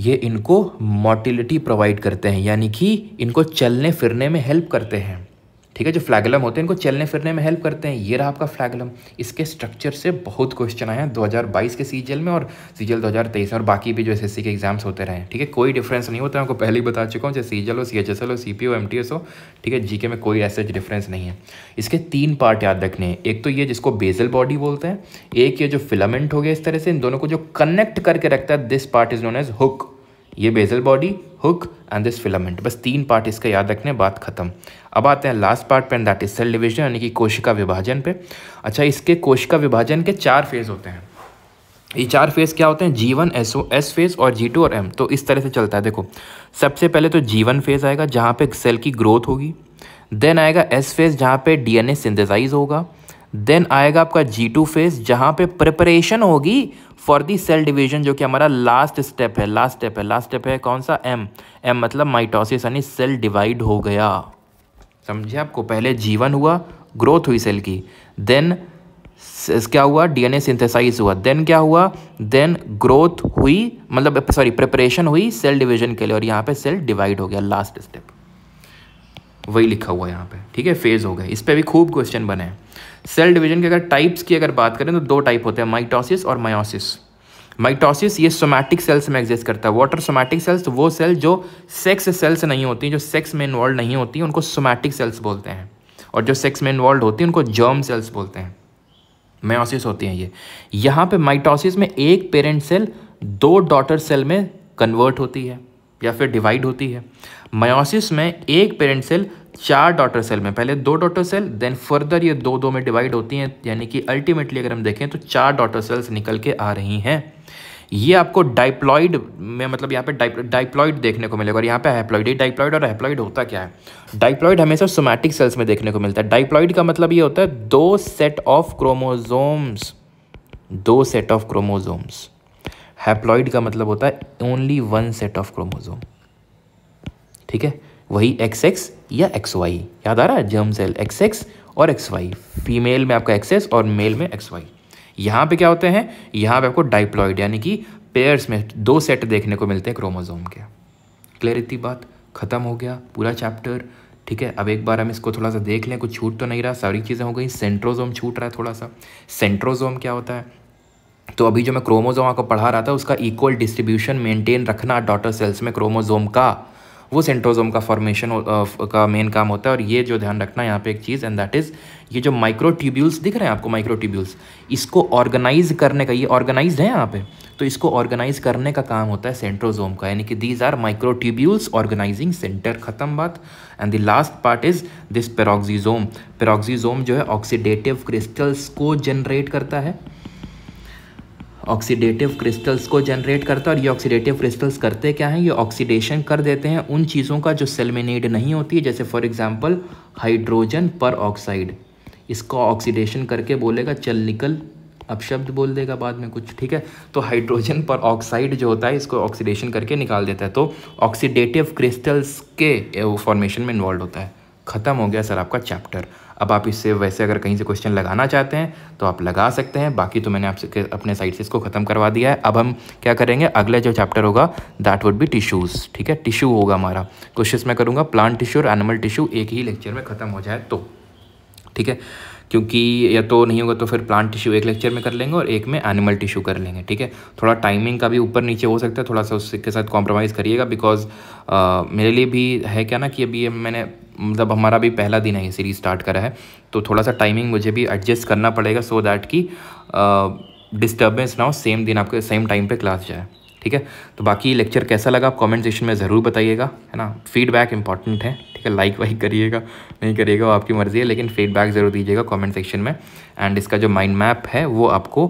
ये इनको मोटिलिटी प्रोवाइड करते हैं यानी कि इनको चलने फिरने में हेल्प करते हैं ठीक है जो फ्लैगलम होते हैं इनको चलने फिरने में हेल्प करते हैं ये रहा आपका फ्लैगलम इसके स्ट्रक्चर से बहुत क्वेश्चन आए हैं 2022 के सीजल में और सीजल 2023 में और बाकी भी जो एस के एग्जाम्स होते रहे ठीक है कोई डिफरेंस नहीं होता है आपको पहले ही बता चुका हूँ जैसे सीजल हो सी एच एस एल हो C P O M T S हो ठीक है जी में कोई ऐसे डिफरेंस नहीं है इसके तीन पार्ट याद रखने हैं एक तो ये जिसको बेजल बॉडी बोलते हैं एक ये जो फिलामेंट हो गया इस तरह से इन दोनों को जो कनेक्ट करके रखता है this part is known as hook ये basal body hook and this filament बस तीन पार्ट इसका याद रखने बात खत्म अब आते हैं लास्ट पार्ट पे and that is cell division यानी कि कोशिका विभाजन पे अच्छा इसके कोशिका विभाजन के चार फेज होते हैं ये चार फेज़ क्या होते हैं G one S O S phase और जी टू और एम तो इस तरह से चलता है देखो सबसे पहले तो जी वन फेज़ आएगा जहाँ पे सेल की ग्रोथ होगी देन आएगा एस फेज़ जहाँ पे डीएनए सिंथेसाइज होगा देन आएगा आपका जी टू फेज़ जहाँ पे प्रिपरेशन होगी फॉर दी सेल डिवीजन जो कि हमारा लास्ट स्टेप है लास्ट स्टेप है लास्ट स्टेप है कौन सा एम एम मतलब माइटोसिस यानी सेल डिवाइड हो गया समझे आपको पहले जीवन हुआ ग्रोथ हुई सेल की देन क्या हुआ डीएनए सिंथेसाइज हुआ देन क्या हुआ देन ग्रोथ हुई मतलब सॉरी प्रिपरेशन हुई सेल डिवीजन के लिए और यहाँ पे सेल डिवाइड हो गया लास्ट स्टेप वही लिखा हुआ है यहाँ पे ठीक है फेज हो गए इस पर भी खूब क्वेश्चन बने हैं सेल डिवीजन के अगर टाइप्स की अगर बात करें तो दो टाइप होते हैं माइटोसिस और मायोसिस माइटोसिस ये सोमैटिक सेल्स में एग्जिस्ट करता है वाटर सोमैटिक सेल्स वो सेल जो सेक्स सेल्स नहीं होती जो सेक्स में इन्वॉल्व नहीं होती उनको सोमैटिक सेल्स बोलते हैं और जो सेक्स में इन्वॉल्व होती है उनको जर्म सेल्स बोलते हैं मायोसिस होती हैं ये यहाँ पे माइटोसिस में एक पेरेंट सेल दो डॉटर सेल में कन्वर्ट होती है या फिर डिवाइड होती है मायोसिस में एक पेरेंट सेल चार डॉटर सेल में पहले दो डॉटर सेल देन फर्दर ये दो दो में डिवाइड होती हैं यानी कि अल्टीमेटली अगर हम देखें तो चार डॉटर सेल्स निकल के आ रही हैं ये आपको डाइप्लॉइड में मतलब यहाँ पे डाइप्लॉइड देखने को मिलेगा और यहाँ पे हैप्लॉइड डाइप्लॉइड और हैप्लॉइड होता क्या है डाइप्लॉइड हमेशा सोमैटिक सेल्स में देखने को मिलता है डाइप्लॉइड का मतलब ये होता है दो सेट ऑफ क्रोमोजोम्स दो सेट ऑफ क्रोमोजोम्स हैप्लॉइड का मतलब होता है only one set of chromosome ठीक है वही एक्स एक्स या एक्स वाई याद आ रहा है जर्म सेल एक्स एक्स और एक्स वाई फीमेल में आपका एक्सेस और मेल में एक्स वाई यहाँ पे क्या होते हैं यहाँ पर आपको डाइप्लॉइड यानी कि पेयर्स में दो सेट देखने को मिलते हैं क्रोमोजोम के क्लियर इतनी बात ख़त्म हो गया पूरा चैप्टर ठीक है अब एक बार हम इसको थोड़ा सा देख लें कुछ छूट तो नहीं रहा सारी चीज़ें हो गई सेंट्रोजोम छूट रहा है थोड़ा सा सेंट्रोजोम क्या होता है तो अभी जो मैं क्रोमोजोम आपको पढ़ा रहा था उसका इक्वल डिस्ट्रीब्यूशन मेंटेन रखना डॉटर सेल्स में क्रोमोजोम का वो सेंट्रोजोम का फॉर्मेशन का मेन काम होता है और ये जो ध्यान रखना है यहाँ पे एक चीज़ एंड दैट इज़ ये जो माइक्रोट्यूब्यूल्स दिख रहे हैं आपको माइक्रोट्यूब्यूल्स इसको ऑर्गेनाइज करने का ये ऑर्गेनाइज है यहाँ पे तो इसको ऑर्गेनाइज करने का काम होता है सेंट्रोजोम का यानी कि these are microtubules organising centre खत्म बात and the last part is this peroxisome peroxisome जो है ऑक्सीडेटिव क्रिस्टल्स को जनरेट करता है ऑक्सीडेटिव क्रिस्टल्स को जनरेट करता है और ये ऑक्सीडेटिव क्रिस्टल्स करते क्या हैं ये ऑक्सीडेशन कर देते हैं उन चीज़ों का जो सेल में नीड नहीं होती है जैसे for example hydrogen peroxide इसको ऑक्सीडेशन करके बोलेगा चल निकल अपशब्द बोल देगा बाद में कुछ ठीक है तो हाइड्रोजन पर ऑक्साइड जो होता है इसको ऑक्सीडेशन करके निकाल देता है तो ऑक्सीडेटिव क्रिस्टल्स के फॉर्मेशन में इन्वॉल्व होता है ख़त्म हो गया सर आपका चैप्टर अब आप इससे वैसे अगर कहीं से क्वेश्चन लगाना चाहते हैं तो आप लगा सकते हैं बाकी तो मैंने आपसे अपने साइड से इसको ख़त्म करवा दिया है अब हम क्या करेंगे अगला जो चैप्टर होगा दैट वुड बी टिश्यूज़ ठीक है टिश्यू होगा हमारा कोशिश मैं करूँगा प्लांट टिश्यू और एनिमल टिश्यू एक ही लेक्चर में ख़त्म हो जाए तो ठीक है क्योंकि या तो नहीं होगा तो फिर प्लांट टिश्यू एक लेक्चर में कर लेंगे और एक में एनिमल टिश्यू कर लेंगे ठीक है थोड़ा टाइमिंग का भी ऊपर नीचे हो सकता है थोड़ा सा उसके साथ कॉम्प्रोमाइज़ करिएगा बिकॉज मेरे लिए भी है क्या ना कि अभी मैंने मतलब हमारा भी पहला दिन है ये सीरीज़ स्टार्ट करा है तो थोड़ा सा टाइमिंग मुझे भी एडजस्ट करना पड़ेगा सो दैट कि डिस्टर्बेंस ना हो सेम दिन आपके सेम टाइम पर क्लास जाए ठीक है तो बाकी लेक्चर कैसा लगा आप कमेंट सेक्शन में ज़रूर बताइएगा है ना फीडबैक इंपॉर्टेंट है ठीक है लाइक वाइक करिएगा नहीं करिएगा वो आपकी मर्ज़ी है लेकिन फीडबैक ज़रूर दीजिएगा कमेंट सेक्शन में एंड इसका जो माइंड मैप है वो आपको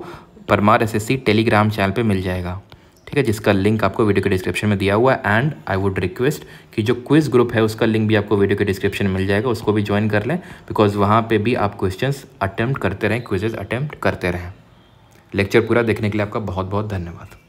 परमार एस टेलीग्राम चैनल पर मिल जाएगा ठीक है जिसका लिंक आपको वीडियो के डिस्क्रिप्शन में दिया हुआ है एंड आई वुड रिक्वेस्ट कि जो क्विज ग्रुप है उसका लिंक भी आपको वीडियो के डिस्क्रिप्शन में मिल जाएगा उसको भी ज्वाइन कर लें बिकॉज वहाँ पे भी आप क्वेश्चंस अटेम्प्ट करते रहें क्विजेज अटेम्प्ट करते रहें लेक्चर पूरा देखने के लिए आपका बहुत बहुत धन्यवाद